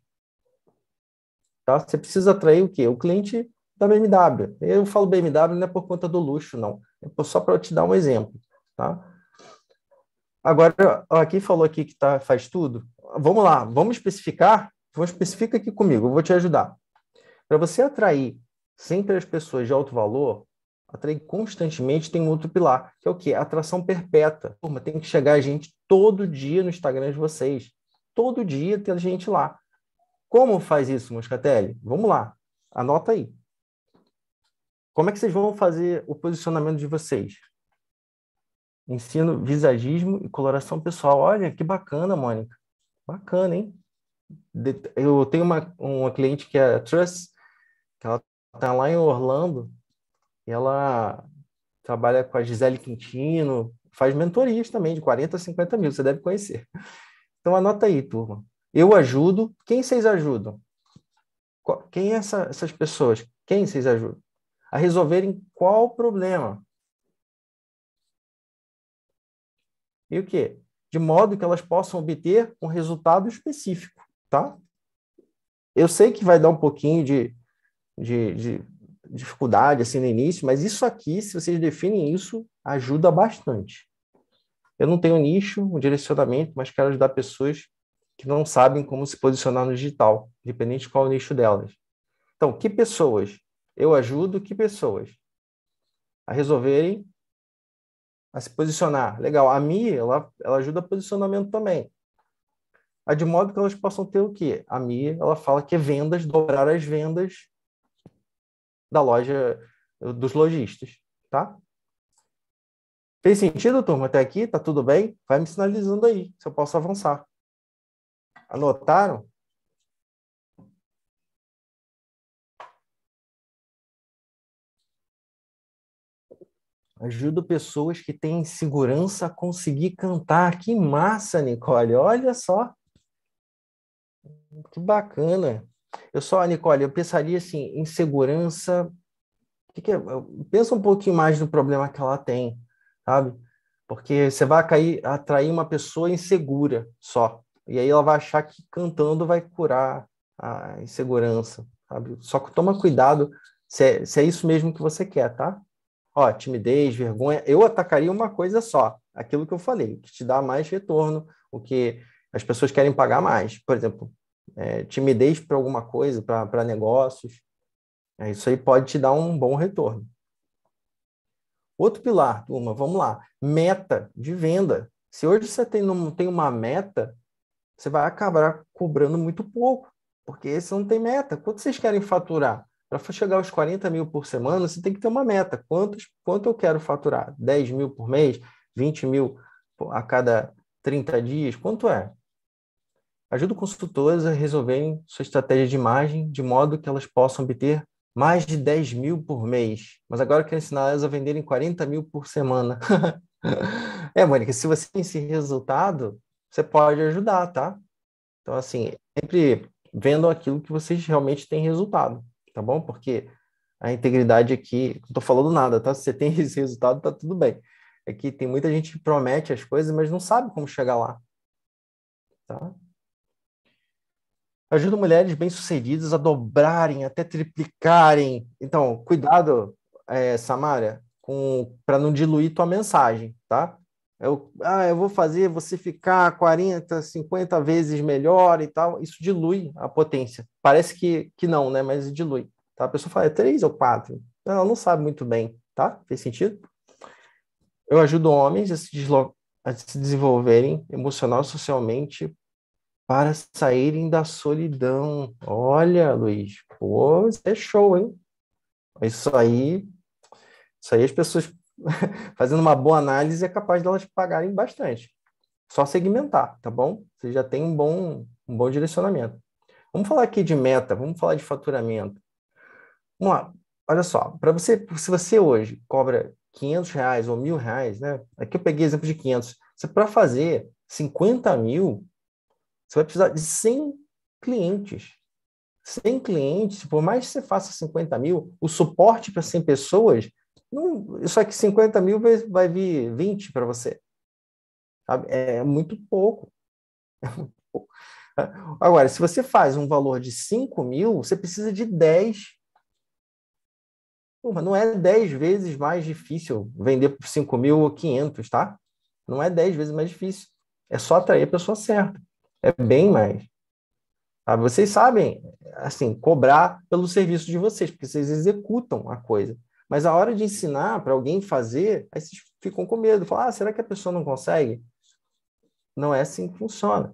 Tá? Você precisa atrair o quê? O cliente da BMW. Eu falo BMW não é por conta do luxo, não. É só para te dar um exemplo, tá? Agora, aqui falou aqui que tá, faz tudo. Vamos lá, vamos especificar? Vamos especifica aqui comigo, eu vou te ajudar. Para você atrair sempre as pessoas de alto valor, atrair constantemente tem um outro pilar, que é o quê? Atração perpétua. Turma, tem que chegar a gente todo dia no Instagram de vocês. Todo dia tem gente lá. Como faz isso, Moscatelli? Vamos lá, anota aí. Como é que vocês vão fazer o posicionamento de vocês? Ensino visagismo e coloração pessoal. Olha, que bacana, Mônica. Bacana, hein? Eu tenho uma, uma cliente que é Trust ela tá lá em Orlando e ela trabalha com a Gisele Quintino, faz mentorias também de 40 a 50 mil, você deve conhecer. Então anota aí, turma. Eu ajudo, quem vocês ajudam? Quem é essa, essas pessoas? Quem vocês ajudam? A resolverem qual problema? E o quê? De modo que elas possam obter um resultado específico, tá? Eu sei que vai dar um pouquinho de, de, de dificuldade assim no início, mas isso aqui, se vocês definem isso, ajuda bastante. Eu não tenho nicho, um direcionamento, mas quero ajudar pessoas que não sabem como se posicionar no digital, independente de qual é o nicho delas. Então, que pessoas eu ajudo, que pessoas a resolverem a se posicionar. Legal, a Mi, ela, ela ajuda posicionamento também. A de modo que elas possam ter o quê? A Mi, ela fala que é vendas, dobrar as vendas da loja eh, dos lojistas, tá? Fez sentido, turma, até aqui? Tá tudo bem? Vai me sinalizando aí, se eu posso avançar. Anotaram? Ajudo pessoas que têm segurança a conseguir cantar. Que massa, Nicole! Olha só! Que bacana! Eu só, Nicole, eu pensaria assim, em segurança. Que que é? Pensa um pouquinho mais no problema que ela tem, sabe? Porque você vai cair, atrair uma pessoa insegura só. E aí ela vai achar que cantando vai curar a insegurança, sabe? Só que toma cuidado se é, se é isso mesmo que você quer, tá? Ó, timidez, vergonha. Eu atacaria uma coisa só, aquilo que eu falei, que te dá mais retorno, o que as pessoas querem pagar mais. Por exemplo, é, timidez para alguma coisa, para negócios. É, isso aí pode te dar um bom retorno. Outro pilar, turma, vamos lá. Meta de venda. Se hoje você tem, não tem uma meta, você vai acabar cobrando muito pouco, porque você não tem meta. Quanto vocês querem faturar? Para chegar aos 40 mil por semana, você tem que ter uma meta. Quantos, quanto eu quero faturar? 10 mil por mês? 20 mil a cada 30 dias? Quanto é? ajudo consultoras a resolverem sua estratégia de imagem de modo que elas possam obter mais de 10 mil por mês. Mas agora quero ensinar elas a venderem 40 mil por semana. é, Mônica, se você tem esse resultado, você pode ajudar, tá? Então, assim, sempre vendo aquilo que vocês realmente têm resultado, tá bom? Porque a integridade aqui, não estou falando nada, tá? Se você tem esse resultado, tá tudo bem. É que tem muita gente que promete as coisas, mas não sabe como chegar lá, tá? ajuda mulheres bem-sucedidas a dobrarem, até triplicarem. Então, cuidado, é, Samara, para não diluir tua mensagem, tá? Eu, ah, eu vou fazer você ficar 40, 50 vezes melhor e tal. Isso dilui a potência. Parece que, que não, né? Mas dilui. Tá? A pessoa fala, é três ou quatro. Ela não sabe muito bem, tá? Fez sentido? Eu ajudo homens a se, a se desenvolverem emocional e socialmente para saírem da solidão. Olha, Luiz, pô, isso é show, hein? Isso aí, isso aí as pessoas fazendo uma boa análise é capaz delas pagarem bastante. Só segmentar, tá bom? Você já tem um bom, um bom direcionamento. Vamos falar aqui de meta, vamos falar de faturamento. Vamos lá. Olha só, para você, se você hoje cobra 500 reais ou mil reais, né? Aqui eu peguei exemplo de 500. Você para fazer 50 mil, você vai precisar de 100 clientes. 100 clientes, por mais que você faça 50 mil, o suporte para 100 pessoas, não, só que 50 mil vai, vai vir 20 para você. Sabe? É muito pouco. É muito pouco. Agora, se você faz um valor de 5 mil, você precisa de 10. Não é 10 vezes mais difícil vender por 5 mil ou 500, tá? Não é 10 vezes mais difícil. É só atrair a pessoa certa. É bem mais. Tá? vocês sabem, assim, cobrar pelo serviço de vocês, porque vocês executam a coisa. Mas a hora de ensinar para alguém fazer, aí vocês ficam com medo. Falam, ah, será que a pessoa não consegue? Não é assim que funciona.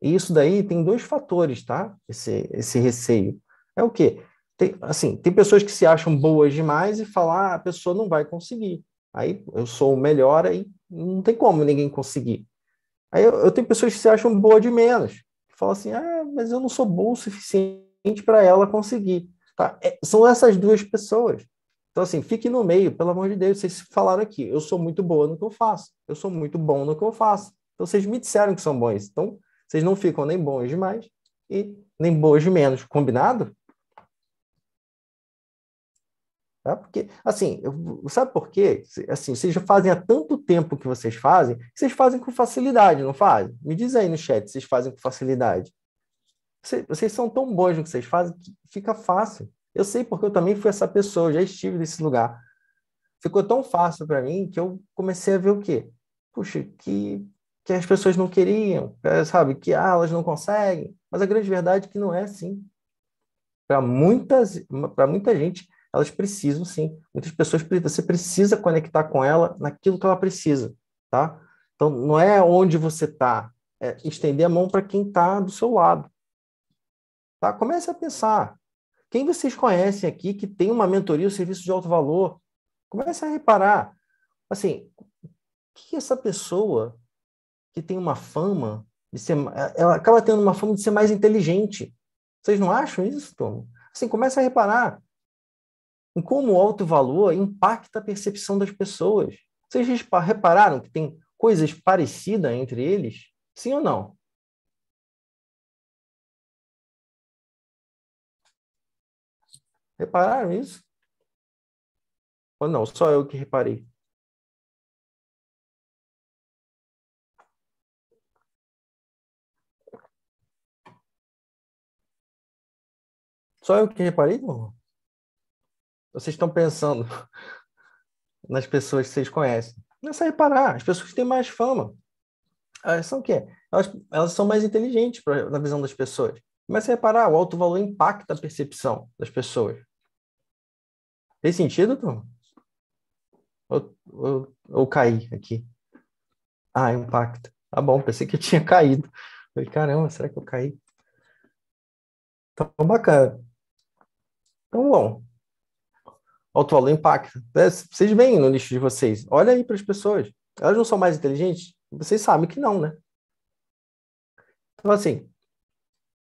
E isso daí tem dois fatores, tá? Esse, esse receio. É o quê? Tem, assim, tem pessoas que se acham boas demais e falam, ah, a pessoa não vai conseguir. Aí eu sou o melhor, aí não tem como ninguém conseguir. Aí eu, eu tenho pessoas que se acham boa de menos, que falam assim, ah, mas eu não sou bom o suficiente para ela conseguir. Tá? É, são essas duas pessoas. Então, assim, fique no meio, pelo amor de Deus, vocês falaram aqui, eu sou muito boa no que eu faço, eu sou muito bom no que eu faço. Então, vocês me disseram que são bons. Então, vocês não ficam nem bons demais e nem boas de menos, combinado? Tá? Porque, assim, eu, sabe por quê? Assim, vocês já fazem há tanto tempo que vocês fazem, que vocês fazem com facilidade, não fazem? Me diz aí no chat, vocês fazem com facilidade. Vocês, vocês são tão bons no que vocês fazem que fica fácil. Eu sei porque eu também fui essa pessoa, já estive nesse lugar. Ficou tão fácil para mim que eu comecei a ver o quê? Puxa, que que as pessoas não queriam, é, sabe? Que ah, elas não conseguem. Mas a grande verdade é que não é assim. Para muita gente, elas precisam sim. Muitas pessoas você precisa conectar com ela naquilo que ela precisa, tá? Então não é onde você está, é estender a mão para quem está do seu lado. Tá? Comece a pensar. Quem vocês conhecem aqui que tem uma mentoria ou um serviço de alto valor? Comece a reparar. Assim, o que essa pessoa que tem uma fama de ser. É, ela acaba tendo uma fama de ser mais inteligente. Vocês não acham isso, Tom? Assim, comece a reparar em como o alto valor impacta a percepção das pessoas. Vocês repararam que tem coisas parecidas entre eles? Sim ou não? Repararam isso? Ou não, só eu que reparei? Só eu que reparei, irmão? vocês estão pensando nas pessoas que vocês conhecem? Começa a é reparar, as pessoas que têm mais fama, elas são o quê? Elas, elas são mais inteligentes pra, na visão das pessoas. Começa a reparar, o alto valor impacta a percepção das pessoas. Tem sentido, turma? Ou, ou, ou caí aqui? Ah, impacta. Tá bom, pensei que eu tinha caído. Falei, caramba, será que eu caí? Então, bacana. Então, bom, alto impacta. Né? Vocês veem no nicho de vocês. Olha aí para as pessoas. Elas não são mais inteligentes? Vocês sabem que não, né? Então, assim,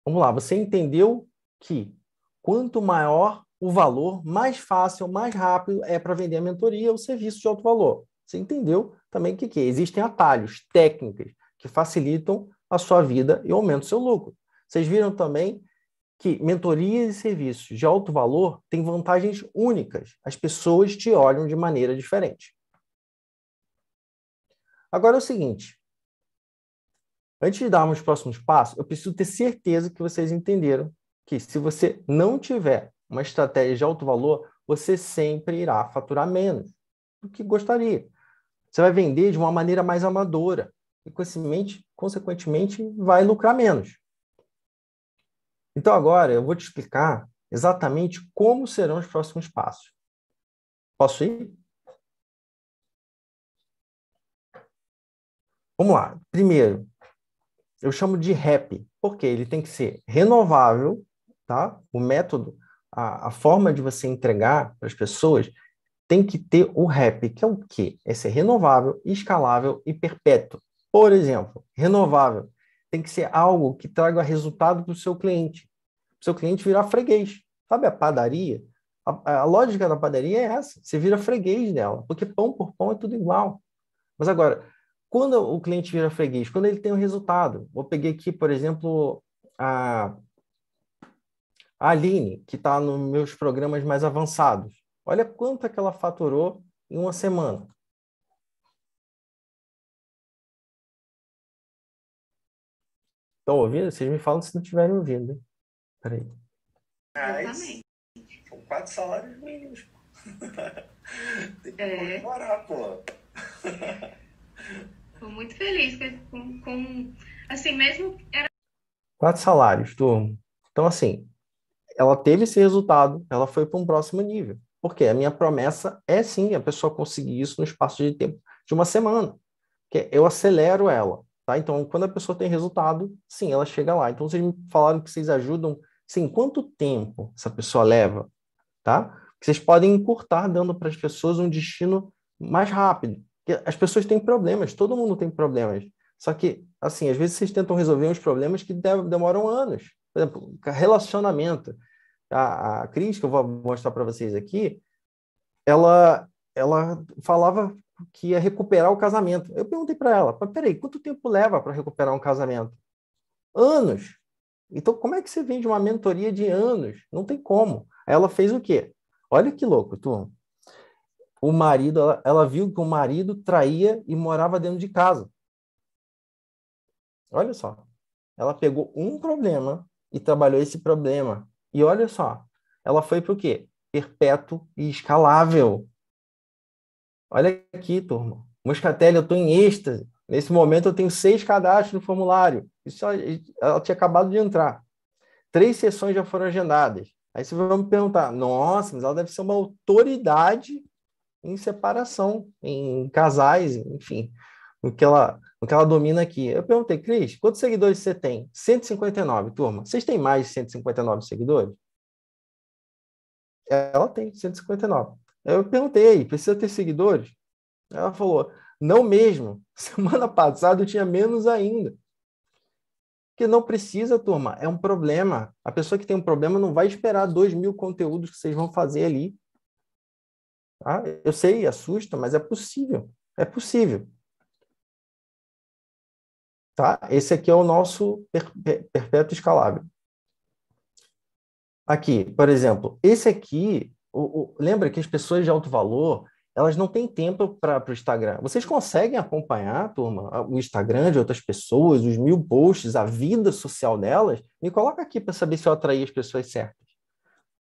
vamos lá. Você entendeu que quanto maior o valor, mais fácil, mais rápido é para vender a mentoria ou serviço de alto valor. Você entendeu também que, que existem atalhos, técnicas que facilitam a sua vida e aumentam o seu lucro. Vocês viram também que mentorias e serviços de alto valor têm vantagens únicas. As pessoas te olham de maneira diferente. Agora é o seguinte: antes de darmos os próximos passos, eu preciso ter certeza que vocês entenderam que se você não tiver uma estratégia de alto valor, você sempre irá faturar menos do que gostaria. Você vai vender de uma maneira mais amadora e, consequentemente, vai lucrar menos. Então, agora eu vou te explicar exatamente como serão os próximos passos. Posso ir? Vamos lá. Primeiro, eu chamo de REP, porque ele tem que ser renovável, tá? O método, a, a forma de você entregar para as pessoas tem que ter o REP, que é o quê? É ser renovável, escalável e perpétuo. Por exemplo, renovável tem que ser algo que traga resultado para o seu cliente. Para o seu cliente virar freguês. Sabe a padaria? A, a, lógica da padaria é essa. Você vira freguês dela, porque pão por pão é tudo igual. Mas agora, quando o cliente vira freguês, quando ele tem um resultado, vou peguei aqui, por exemplo, a, a Aline, que está nos meus programas mais avançados. Olha quanto é que ela faturou em uma semana. Estão ouvindo? Vocês me falam se não estiverem ouvindo, hein? Peraí. Mas, ah, com quatro salários mínimos. Tem que é. comemorar, pô. Estou muito feliz com, com, Assim, mesmo. Era... Quatro salários, turma. Então, assim, ela teve esse resultado, ela foi para um próximo nível. Porque a minha promessa é sim a pessoa conseguir isso no espaço de tempo de uma semana. Que eu acelero ela. Tá? Então, quando a pessoa tem resultado, sim, ela chega lá. Então, vocês me falaram que vocês ajudam, sim, quanto tempo essa pessoa leva, tá? Vocês podem encurtar dando para as pessoas um destino mais rápido. Porque as pessoas têm problemas, todo mundo tem problemas. Só que, assim, às vezes vocês tentam resolver uns problemas que demoram anos. Por exemplo, relacionamento. A, a Cris, que eu vou mostrar para vocês aqui, ela, ela falava que ia é recuperar o casamento. Eu perguntei para ela, peraí, quanto tempo leva para recuperar um casamento? Anos. Então, como é que você vende uma mentoria de anos? Não tem como. Aí ela fez o quê? Olha que louco, turma. O marido, ela, ela viu que o marido traía e morava dentro de casa. Olha só. Ela pegou um problema e trabalhou esse problema. E olha só, ela foi para o quê? Perpétuo e escalável. Olha aqui, turma. Moscatelli, eu estou em êxtase. Nesse momento, eu tenho seis cadastros no formulário. Isso ela tinha acabado de entrar. Três sessões já foram agendadas. Aí você vai me perguntar, nossa, mas ela deve ser uma autoridade em separação, em casais, enfim, no que ela, no que ela domina aqui. Eu perguntei, Cris, quantos seguidores você tem? 159, turma. Vocês têm mais de 159 seguidores? Ela tem 159. Eu perguntei, precisa ter seguidores? Ela falou, não mesmo. Semana passada eu tinha menos ainda. Porque não precisa, turma, é um problema. A pessoa que tem um problema não vai esperar dois mil conteúdos que vocês vão fazer ali. Tá? Eu sei, assusta, mas é possível. É possível. Tá? Esse aqui é o nosso per per perpétuo escalável. Aqui, por exemplo, esse aqui o, o, lembra que as pessoas de alto valor elas não têm tempo para o Instagram. Vocês conseguem acompanhar, turma, o Instagram de outras pessoas, os mil posts, a vida social delas? Me coloca aqui para saber se eu atraí as pessoas certas.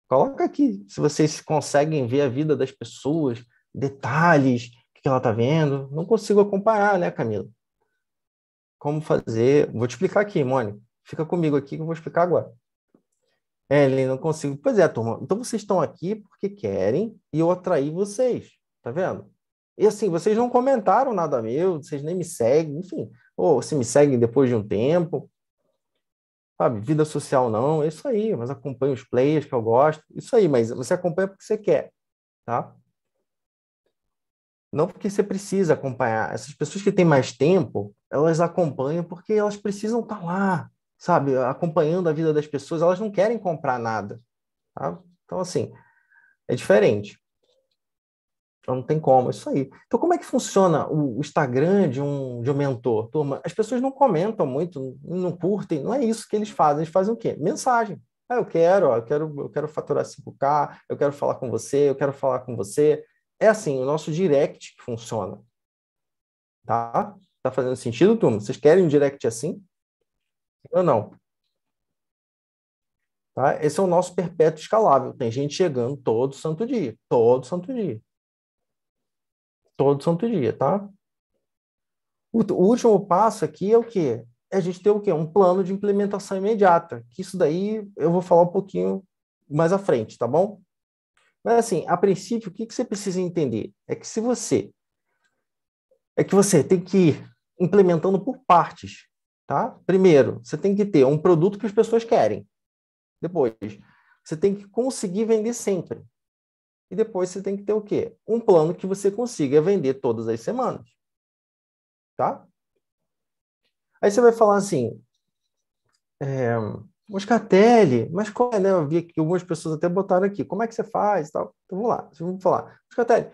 Coloca aqui se vocês conseguem ver a vida das pessoas, detalhes, o que ela está vendo. Não consigo acompanhar, né, Camila? Como fazer? Vou te explicar aqui, Mônica. Fica comigo aqui que eu vou explicar agora. É, ele não consigo. Pois é, turma. Então vocês estão aqui porque querem e eu atraí vocês. Tá vendo? E assim, vocês não comentaram nada meu, vocês nem me seguem, enfim. Ou se me seguem depois de um tempo. Sabe, vida social não, é isso aí, mas acompanho os players que eu gosto. Isso aí, mas você acompanha porque você quer, tá? Não porque você precisa acompanhar. Essas pessoas que têm mais tempo, elas acompanham porque elas precisam estar tá lá, sabe, acompanhando a vida das pessoas, elas não querem comprar nada. Tá? Então, assim, é diferente. Então, não tem como, é isso aí. Então, como é que funciona o Instagram de um, de um mentor? Turma, as pessoas não comentam muito, não curtem, não é isso que eles fazem. Eles fazem o quê? Mensagem. Ah, eu quero, ó, eu quero, eu quero faturar 5K, eu quero falar com você, eu quero falar com você. É assim, o nosso direct que funciona. Tá? Tá fazendo sentido, turma? Vocês querem um direct assim? ou não. Tá? Esse é o nosso perpétuo escalável. Tem gente chegando todo santo dia. Todo santo dia. Todo santo dia, tá? O, o último passo aqui é o quê? É a gente ter o quê? Um plano de implementação imediata. Que isso daí eu vou falar um pouquinho mais à frente, tá bom? Mas assim, a princípio, o que, que você precisa entender? É que se você... É que você tem que ir implementando por partes Tá? Primeiro, você tem que ter um produto que as pessoas querem. Depois, você tem que conseguir vender sempre. E depois você tem que ter o quê? Um plano que você consiga vender todas as semanas. Tá? Aí você vai falar assim, é, Moscatelli, mas qual é, né? Eu vi que algumas pessoas até botaram aqui. Como é que você faz tal? Então vamos lá, vamos falar. Moscatelli,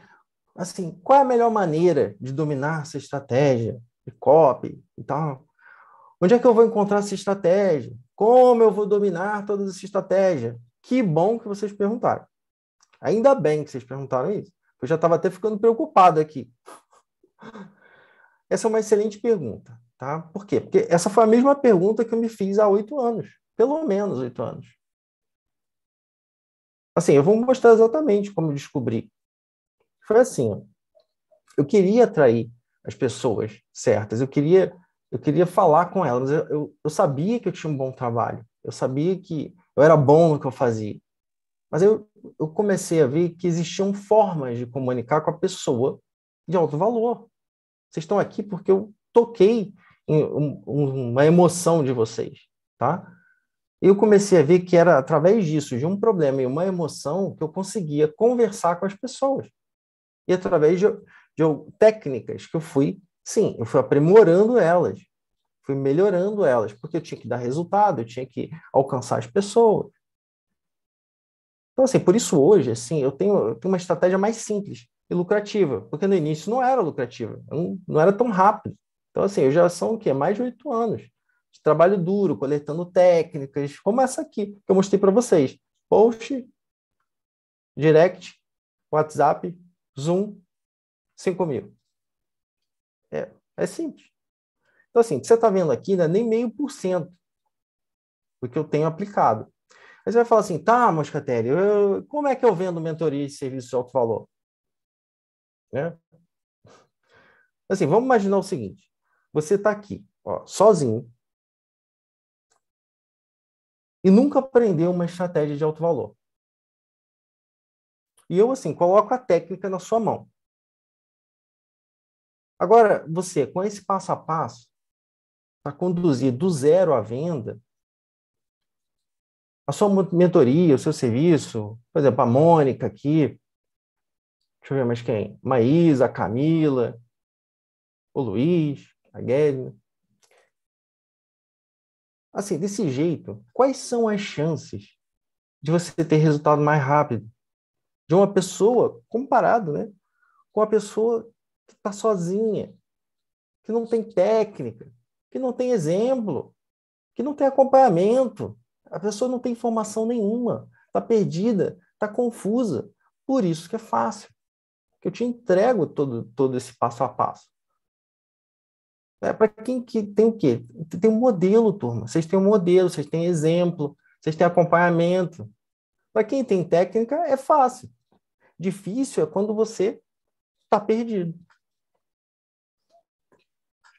assim, qual é a melhor maneira de dominar essa estratégia de copy e tal? Onde é que eu vou encontrar essa estratégia? Como eu vou dominar toda essa estratégia? Que bom que vocês perguntaram. Ainda bem que vocês perguntaram isso. Eu já estava até ficando preocupado aqui. Essa é uma excelente pergunta, tá? Por quê? Porque essa foi a mesma pergunta que eu me fiz há oito anos, pelo menos oito anos. Assim, eu vou mostrar exatamente como eu descobri. Foi assim, ó. eu queria atrair as pessoas certas, eu queria eu queria falar com ela, mas eu, eu, eu, sabia que eu tinha um bom trabalho, eu sabia que eu era bom no que eu fazia. Mas eu, eu comecei a ver que existiam formas de comunicar com a pessoa de alto valor. Vocês estão aqui porque eu toquei em um, uma emoção de vocês, tá? Eu comecei a ver que era através disso, de um problema e uma emoção, que eu conseguia conversar com as pessoas. E através de, de técnicas que eu fui Sim, eu fui aprimorando elas, fui melhorando elas, porque eu tinha que dar resultado, eu tinha que alcançar as pessoas. Então, assim, por isso hoje, assim, eu tenho, eu tenho uma estratégia mais simples e lucrativa, porque no início não era lucrativa, não, não era tão rápido. Então, assim, eu já são o quê? Mais de oito anos de trabalho duro, coletando técnicas, como essa aqui que eu mostrei para vocês. Post, direct, WhatsApp, Zoom, 5 mil. É, é simples. Então, assim, o que você está vendo aqui não é nem meio por cento do que eu tenho aplicado. Aí você vai falar assim, tá, Moscatelli, eu, como é que eu vendo mentoria e serviço de alto valor? Né? Assim, vamos imaginar o seguinte: você está aqui, ó, sozinho, e nunca aprendeu uma estratégia de alto valor. E eu, assim, coloco a técnica na sua mão. Agora, você, com esse passo a passo, para tá conduzir do zero à venda, a sua mentoria, o seu serviço, por exemplo, a Mônica aqui, deixa eu ver mais quem, Maísa, a Camila, o Luiz, a Guilherme. Assim, desse jeito, quais são as chances de você ter resultado mais rápido? De uma pessoa, comparado, né? Com a pessoa que está sozinha, que não tem técnica, que não tem exemplo, que não tem acompanhamento. A pessoa não tem informação nenhuma, está perdida, está confusa. Por isso que é fácil. Que eu te entrego todo, todo esse passo a passo. É para quem que tem o quê? Tem um modelo, turma. Vocês têm um modelo, vocês têm exemplo, vocês têm acompanhamento. Para quem tem técnica, é fácil. Difícil é quando você está perdido.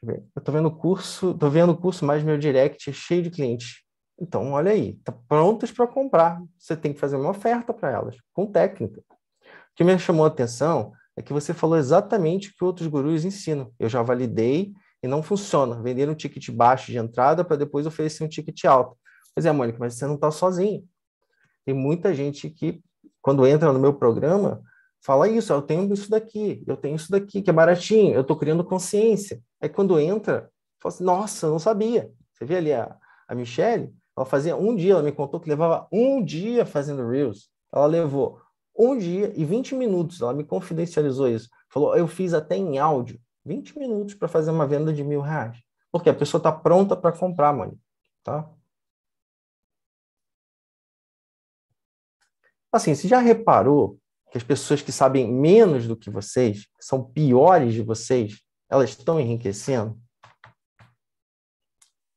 Deixa eu ver. Eu tô vendo o curso, tô vendo curso mais meu direct é cheio de clientes. Então, olha aí, tá prontas para comprar. Você tem que fazer uma oferta para elas, com técnica. O que me chamou a atenção é que você falou exatamente o que outros gurus ensinam. Eu já validei e não funciona. Vender um ticket baixo de entrada para depois oferecer um ticket alto. Pois é, Mônica, mas você não está sozinho. Tem muita gente que, quando entra no meu programa, Fala isso, eu tenho isso daqui, eu tenho isso daqui, que é baratinho, eu estou criando consciência. Aí quando entra, fala assim, nossa, eu não sabia. Você vê ali a, a Michelle, ela fazia um dia, ela me contou que levava um dia fazendo Reels. Ela levou um dia e 20 minutos, ela me confidencializou isso. Falou, eu fiz até em áudio, 20 minutos para fazer uma venda de mil reais. Porque a pessoa está pronta para comprar, mano. Tá? Assim, você já reparou que as pessoas que sabem menos do que vocês, que são piores de vocês, elas estão enriquecendo?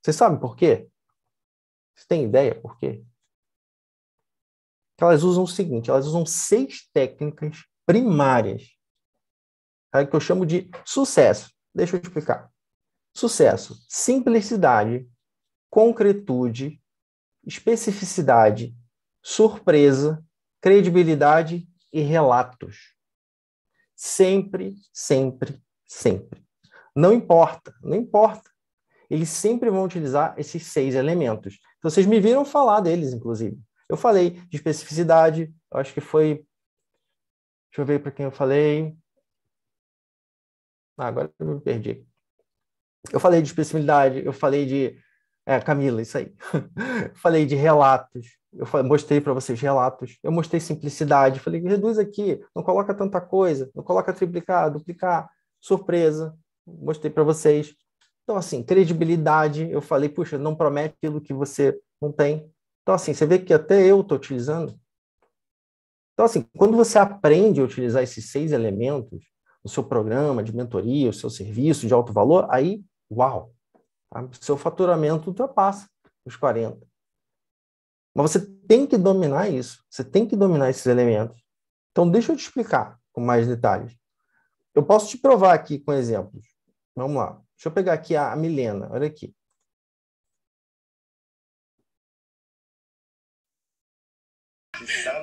Vocês sabem por quê? Vocês têm ideia por quê? Que elas usam o seguinte: elas usam seis técnicas primárias tá? que eu chamo de sucesso. Deixa eu explicar. Sucesso, simplicidade, concretude, especificidade, surpresa, credibilidade e relatos. Sempre, sempre, sempre. Não importa, não importa. Eles sempre vão utilizar esses seis elementos. Então, vocês me viram falar deles, inclusive. Eu falei de especificidade, eu acho que foi. Deixa eu ver para quem eu falei. Ah, agora eu me perdi. Eu falei de especificidade, eu falei de é, Camila, isso aí. falei de relatos. Eu mostrei para vocês relatos. Eu mostrei simplicidade. Falei, reduz aqui, não coloca tanta coisa, não coloca triplicar, duplicar, surpresa. Mostrei para vocês. Então, assim, credibilidade. Eu falei, puxa, não promete aquilo que você não tem. Então, assim, você vê que até eu estou utilizando. Então, assim, quando você aprende a utilizar esses seis elementos no seu programa de mentoria, o seu serviço de alto valor, aí, uau, Tá? Seu faturamento ultrapassa os 40. Mas você tem que dominar isso. Você tem que dominar esses elementos. Então, deixa eu te explicar com mais detalhes. Eu posso te provar aqui com exemplos. Vamos lá. Deixa eu pegar aqui a Milena. Olha aqui.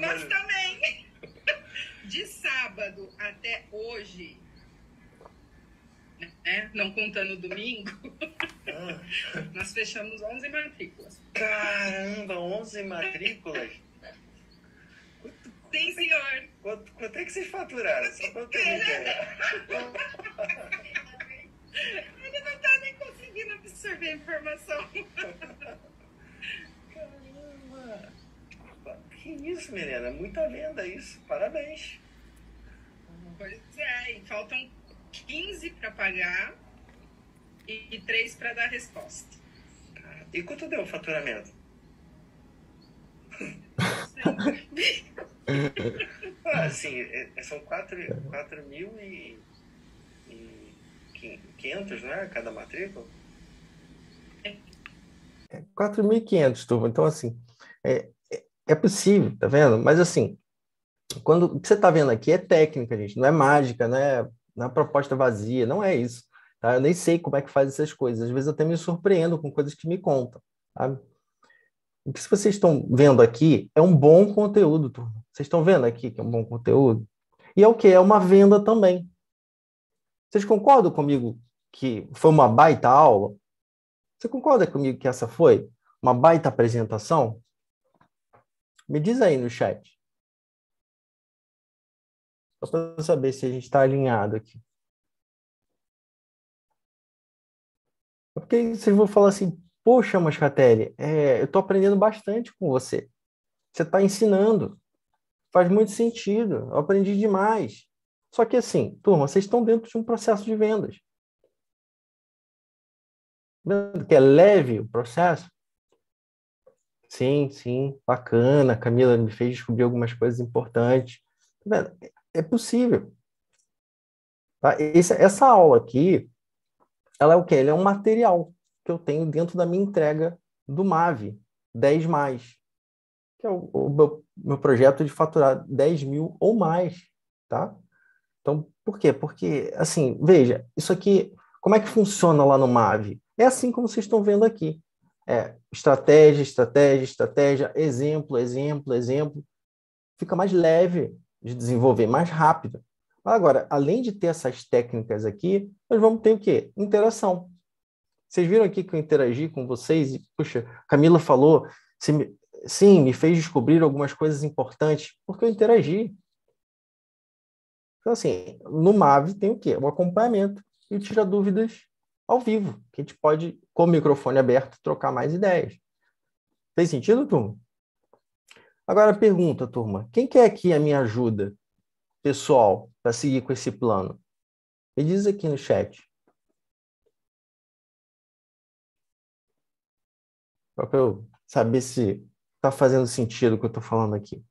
Nós também. De sábado até hoje, né? não contando domingo, Nós fechamos 11 matrículas. Caramba, 11 matrículas? Sim, senhor. Quanto, quanto é que vocês faturaram? Só pra eu ter ideia. Ele não tá nem conseguindo absorver a informação. Caramba. Que isso, Milena? Muita lenda isso. Parabéns. Pois é, e faltam 15 para pagar e três para dar a resposta. Ah, e quanto deu o faturamento? assim, são 4, mil e, e 500, né? Cada matrícula. 4.500, é. é, turma. Então, assim, é, é possível, tá vendo? Mas, assim, quando, o que você tá vendo aqui é técnica, gente. Não é mágica, né? Não é proposta vazia. Não é isso. Tá? Eu nem sei como é que faz essas coisas. Às vezes eu até me surpreendo com coisas que me contam. Tá? O que vocês estão vendo aqui é um bom conteúdo, turma. Vocês estão vendo aqui que é um bom conteúdo? E é o que? É uma venda também. Vocês concordam comigo que foi uma baita aula? Você concorda comigo que essa foi uma baita apresentação? Me diz aí no chat. Só para saber se a gente está alinhado aqui. Porque vocês vão falar assim, poxa, Mascatelli, é, eu estou aprendendo bastante com você. Você está ensinando. Faz muito sentido. Eu aprendi demais. Só que assim, turma, vocês estão dentro de um processo de vendas. Que é leve o processo. Sim, sim, bacana. Camila me fez descobrir algumas coisas importantes. Tá é possível. Tá? essa aula aqui, ela é o que Ela é um material que eu tenho dentro da minha entrega do MAV, 10 mais, que é o, o meu, meu, projeto de faturar 10 mil ou mais, tá? Então, por quê? Porque, assim, veja, isso aqui, como é que funciona lá no MAV? É assim como vocês estão vendo aqui. É estratégia, estratégia, estratégia, exemplo, exemplo, exemplo. Fica mais leve de desenvolver, mais rápido. Agora, além de ter essas técnicas aqui, nós vamos ter o quê? Interação. Vocês viram aqui que eu interagi com vocês e, puxa, Camila falou, me, sim, me fez descobrir algumas coisas importantes, porque eu interagi. Então, assim, no MAV tem o quê? O acompanhamento e tira dúvidas ao vivo, que a gente pode, com o microfone aberto, trocar mais ideias. Fez sentido, turma? Agora, pergunta, turma. Quem quer aqui a minha ajuda pessoal? para seguir com esse plano? Me diz aqui no chat. Para eu saber se está fazendo sentido o que eu estou falando aqui.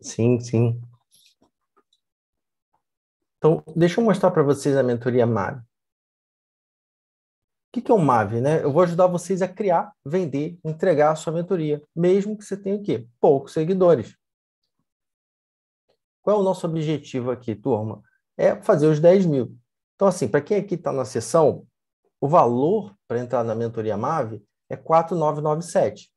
Sim, sim. Então, deixa eu mostrar para vocês a mentoria Mari. O que, que é o MAV? Né? Eu vou ajudar vocês a criar, vender, entregar a sua mentoria, mesmo que você tenha o quê? poucos seguidores. Qual é o nosso objetivo aqui, turma? É fazer os 10 mil. Então, assim, para quem aqui está na sessão, o valor para entrar na mentoria MAV é 4,997.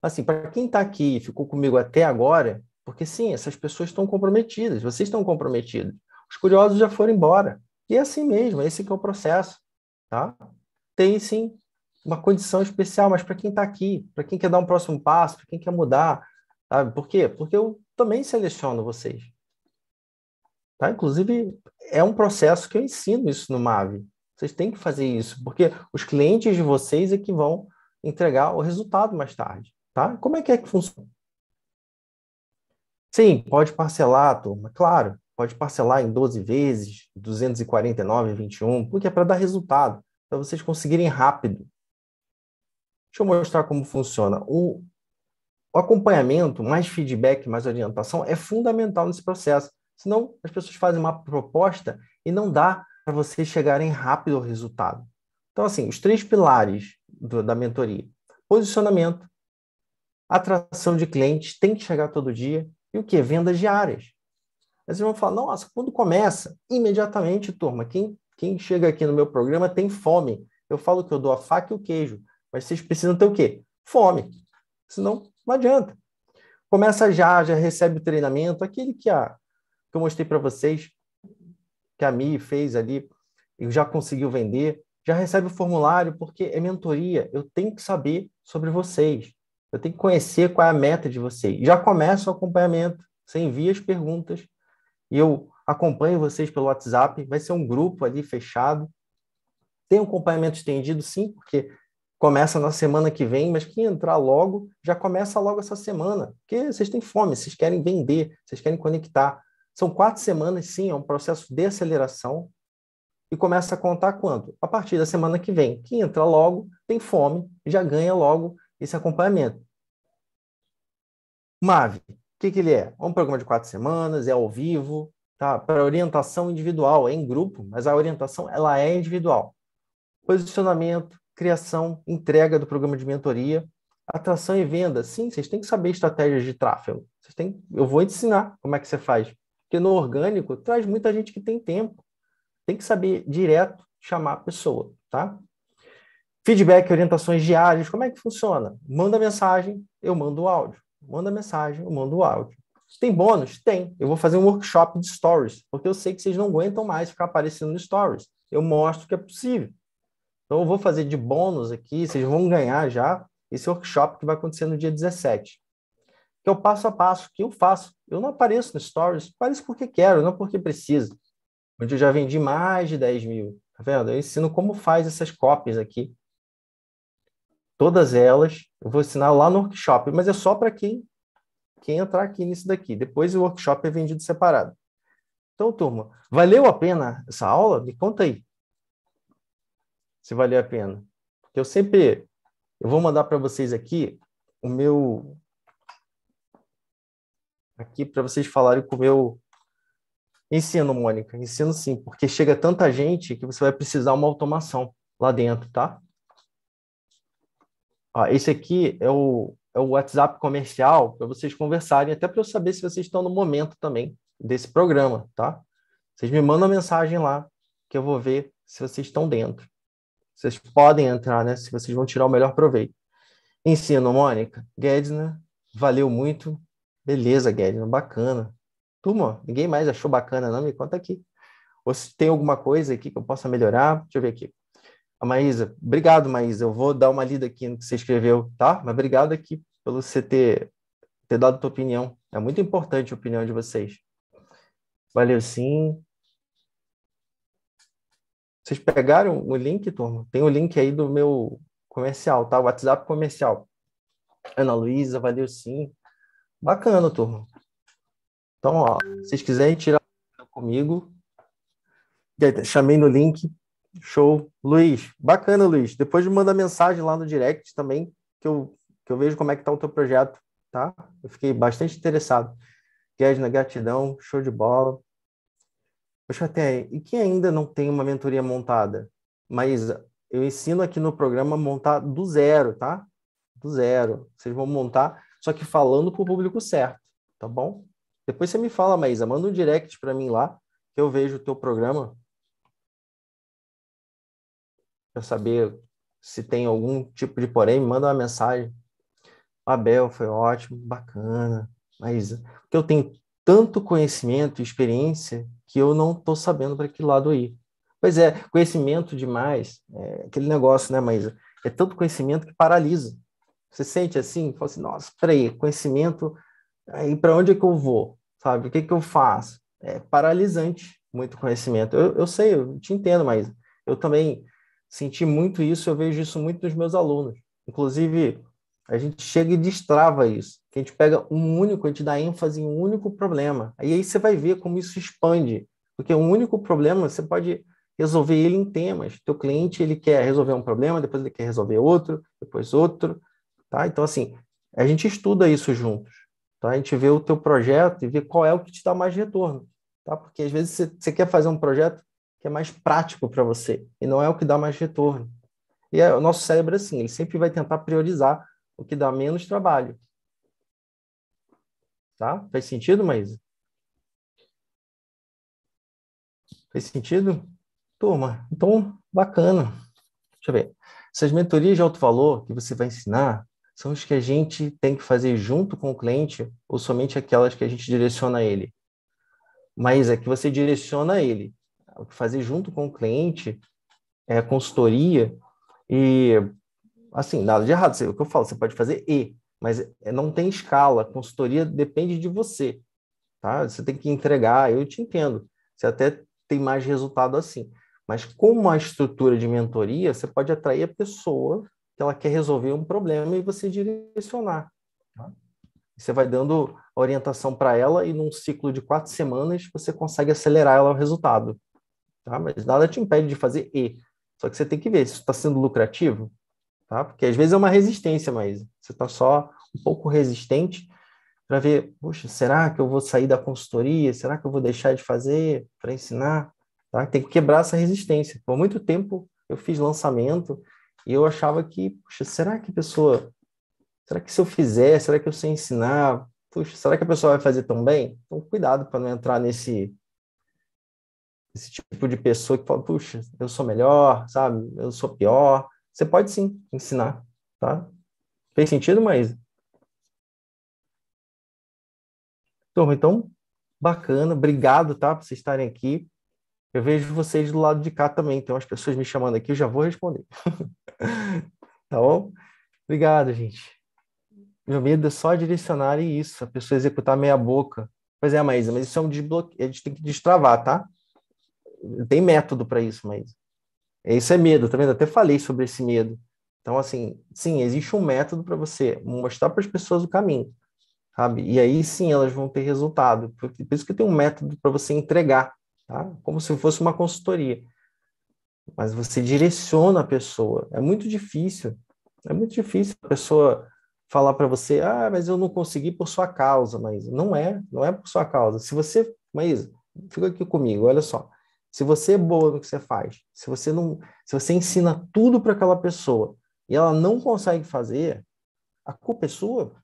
Assim, para quem está aqui e ficou comigo até agora, porque sim, essas pessoas estão comprometidas, vocês estão comprometidos. Os curiosos já foram embora. E é assim mesmo, esse que é o processo tá? Tem sim uma condição especial, mas para quem está aqui, para quem quer dar um próximo passo, para quem quer mudar, sabe? Por quê? Porque eu também seleciono vocês. Tá? Inclusive, é um processo que eu ensino isso no MAV. Vocês têm que fazer isso, porque os clientes de vocês é que vão entregar o resultado mais tarde. Tá? Como é que é que funciona? Sim, pode parcelar, turma, claro pode parcelar em 12 vezes, 249, 21, porque é para dar resultado, para vocês conseguirem rápido. Deixa eu mostrar como funciona. O, o acompanhamento, mais feedback, mais orientação é fundamental nesse processo. Senão, as pessoas fazem uma proposta e não dá para vocês chegarem rápido ao resultado. Então, assim, os três pilares do, da mentoria: posicionamento, atração de clientes, tem que chegar todo dia, e o que? Vendas diárias. Aí vocês vão falar, nossa, quando começa? Imediatamente, turma, quem, quem chega aqui no meu programa tem fome. Eu falo que eu dou a faca e o queijo, mas vocês precisam ter o quê? Fome. Senão, não adianta. Começa já, já recebe o treinamento, aquele que, a, que eu mostrei para vocês, que a Mi fez ali, e já conseguiu vender, já recebe o formulário, porque é mentoria. Eu tenho que saber sobre vocês. Eu tenho que conhecer qual é a meta de vocês. Já começa o acompanhamento. Você envia as perguntas, e eu acompanho vocês pelo WhatsApp, vai ser um grupo ali fechado. Tem um acompanhamento estendido, sim, porque começa na semana que vem, mas quem entrar logo, já começa logo essa semana, porque vocês têm fome, vocês querem vender, vocês querem conectar. São quatro semanas, sim, é um processo de aceleração, e começa a contar quanto? A partir da semana que vem. Quem entra logo, tem fome, já ganha logo esse acompanhamento. Mave, que, que ele é? É um programa de quatro semanas, é ao vivo, tá? Para orientação individual, é em grupo, mas a orientação ela é individual. Posicionamento, criação, entrega do programa de mentoria, atração e venda. Sim, vocês têm que saber estratégias de tráfego. Vocês têm, eu vou ensinar como é que você faz. Porque no orgânico traz muita gente que tem tempo. Tem que saber direto chamar a pessoa, tá? Feedback, orientações diárias, como é que funciona? Manda mensagem, eu mando o áudio. Manda mensagem, eu mando o áudio. Tem bônus? Tem. Eu vou fazer um workshop de stories, porque eu sei que vocês não aguentam mais ficar aparecendo no stories. Eu mostro que é possível. Então, eu vou fazer de bônus aqui, vocês vão ganhar já esse workshop que vai acontecer no dia 17. Que é o passo a passo que eu faço. Eu não apareço no stories, apareço porque quero, não porque preciso. Onde eu já vendi mais de 10 mil. Tá vendo? Eu ensino como faz essas cópias aqui Todas elas eu vou ensinar lá no workshop, mas é só para quem, quem entrar aqui nisso daqui. Depois o workshop é vendido separado. Então, turma, valeu a pena essa aula? Me conta aí se valeu a pena. Porque eu sempre eu vou mandar para vocês aqui o meu aqui para vocês falarem com o meu ensino, Mônica. Ensino sim, porque chega tanta gente que você vai precisar uma automação lá dentro, tá? Ó, esse aqui é o, é o WhatsApp comercial para vocês conversarem, até para eu saber se vocês estão no momento também desse programa, tá? Vocês me mandam mensagem lá que eu vou ver se vocês estão dentro. Vocês podem entrar, né? Se vocês vão tirar o melhor proveito. Ensino, Mônica. Guedna, valeu muito. Beleza, Guedna, bacana. Turma, ninguém mais achou bacana, não? Me conta aqui. Ou se tem alguma coisa aqui que eu possa melhorar. Deixa eu ver aqui. A Maísa, obrigado, Maísa. Eu vou dar uma lida aqui no que você escreveu, tá? Mas obrigado aqui pelo você ter, ter dado tua opinião. É muito importante a opinião de vocês. Valeu, sim. Vocês pegaram o link, turma? Tem o link aí do meu comercial, tá? WhatsApp comercial. Ana Luísa, valeu sim. Bacana, turma. Então, ó, se vocês quiserem tirar comigo, chamei no link, Show. Luiz, bacana, Luiz. Depois me manda mensagem lá no direct também, que eu, que eu vejo como é que tá o teu projeto, tá? Eu fiquei bastante interessado. na gratidão, show de bola. Poxa, até, e quem ainda não tem uma mentoria montada? Mas eu ensino aqui no programa montar do zero, tá? Do zero. Vocês vão montar, só que falando para o público certo, tá bom? Depois você me fala, Maísa, manda um direct para mim lá, que eu vejo o teu programa, para saber se tem algum tipo de porém, me manda uma mensagem. Abel foi ótimo, bacana, mas porque eu tenho tanto conhecimento e experiência que eu não estou sabendo para que lado ir. Pois é, conhecimento demais, é aquele negócio, né, Maísa? É tanto conhecimento que paralisa. Você sente assim, fala assim, nossa, peraí, conhecimento, aí para onde é que eu vou? Sabe, o que, é que eu faço? É paralisante muito conhecimento. Eu, eu sei, eu te entendo, mas eu também senti muito isso, eu vejo isso muito nos meus alunos. Inclusive, a gente chega e destrava isso. Que a gente pega um único, a gente dá ênfase em um único problema. Aí, aí você vai ver como isso expande. Porque um único problema, você pode resolver ele em temas. Teu cliente, ele quer resolver um problema, depois ele quer resolver outro, depois outro, tá? Então, assim, a gente estuda isso juntos, tá? A gente vê o teu projeto e vê qual é o que te dá mais retorno, tá? Porque às vezes você, você quer fazer um projeto que é mais prático para você e não é o que dá mais retorno. E é, o nosso cérebro é assim, ele sempre vai tentar priorizar o que dá menos trabalho. Tá? Faz sentido, Maísa? Fez sentido? Turma, então, bacana. Deixa eu ver. Essas mentorias de alto valor que você vai ensinar são as que a gente tem que fazer junto com o cliente ou somente aquelas que a gente direciona a ele? Mas é que você direciona a ele fazer junto com o cliente é, consultoria e assim nada de errado. O que eu falo, você pode fazer e, mas é, não tem escala. Consultoria depende de você, tá? Você tem que entregar. Eu te entendo. Você até tem mais resultado assim. Mas com uma estrutura de mentoria, você pode atrair a pessoa que ela quer resolver um problema e você direcionar. Tá? Você vai dando orientação para ela e num ciclo de quatro semanas você consegue acelerar ela o resultado tá? Mas nada te impede de fazer E. Só que você tem que ver se está sendo lucrativo, tá? Porque às vezes é uma resistência, mas você está só um pouco resistente para ver, poxa, será que eu vou sair da consultoria? Será que eu vou deixar de fazer para ensinar? Tá? Tem que quebrar essa resistência. Por muito tempo eu fiz lançamento e eu achava que, poxa, será que a pessoa, será que se eu fizer, será que eu sei ensinar? Puxa, será que a pessoa vai fazer tão bem? Então, cuidado para não entrar nesse esse tipo de pessoa que fala, puxa, eu sou melhor, sabe? Eu sou pior. Você pode sim ensinar, tá? Fez sentido, Maísa? Turma, então, bacana, obrigado, tá, por vocês estarem aqui. Eu vejo vocês do lado de cá também, tem umas pessoas me chamando aqui, eu já vou responder. tá bom? Obrigado, gente. Meu medo é só direcionar isso, a pessoa executar meia boca. Pois é, Maísa, mas isso é um desbloqueio, a gente tem que destravar, tá? tem método para isso, mas isso é medo, também até falei sobre esse medo. Então, assim, sim, existe um método para você mostrar para as pessoas o caminho, sabe? E aí sim elas vão ter resultado. Por isso que tem um método para você entregar, tá? Como se fosse uma consultoria. Mas você direciona a pessoa. É muito difícil. É muito difícil a pessoa falar para você: "Ah, mas eu não consegui por sua causa", mas não é, não é por sua causa. Se você, mas fica aqui comigo, olha só. Se você é boa no que você faz, se você não, se você ensina tudo para aquela pessoa e ela não consegue fazer, a culpa é sua.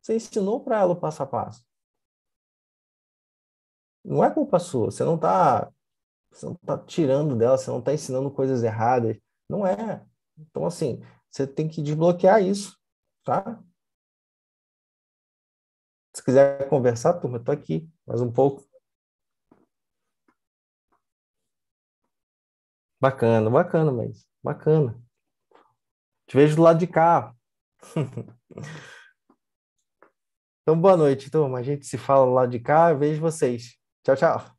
Você ensinou para ela o passo a passo. Não é culpa sua. Você não está você não tá tirando dela, você não está ensinando coisas erradas. Não é. Então, assim, você tem que desbloquear isso, tá? Se quiser conversar, turma, estou aqui mais um pouco. Bacana, bacana, mas bacana. Te vejo do lado de cá. então, boa noite, turma. A gente se fala lá de cá. Eu vejo vocês. Tchau, tchau.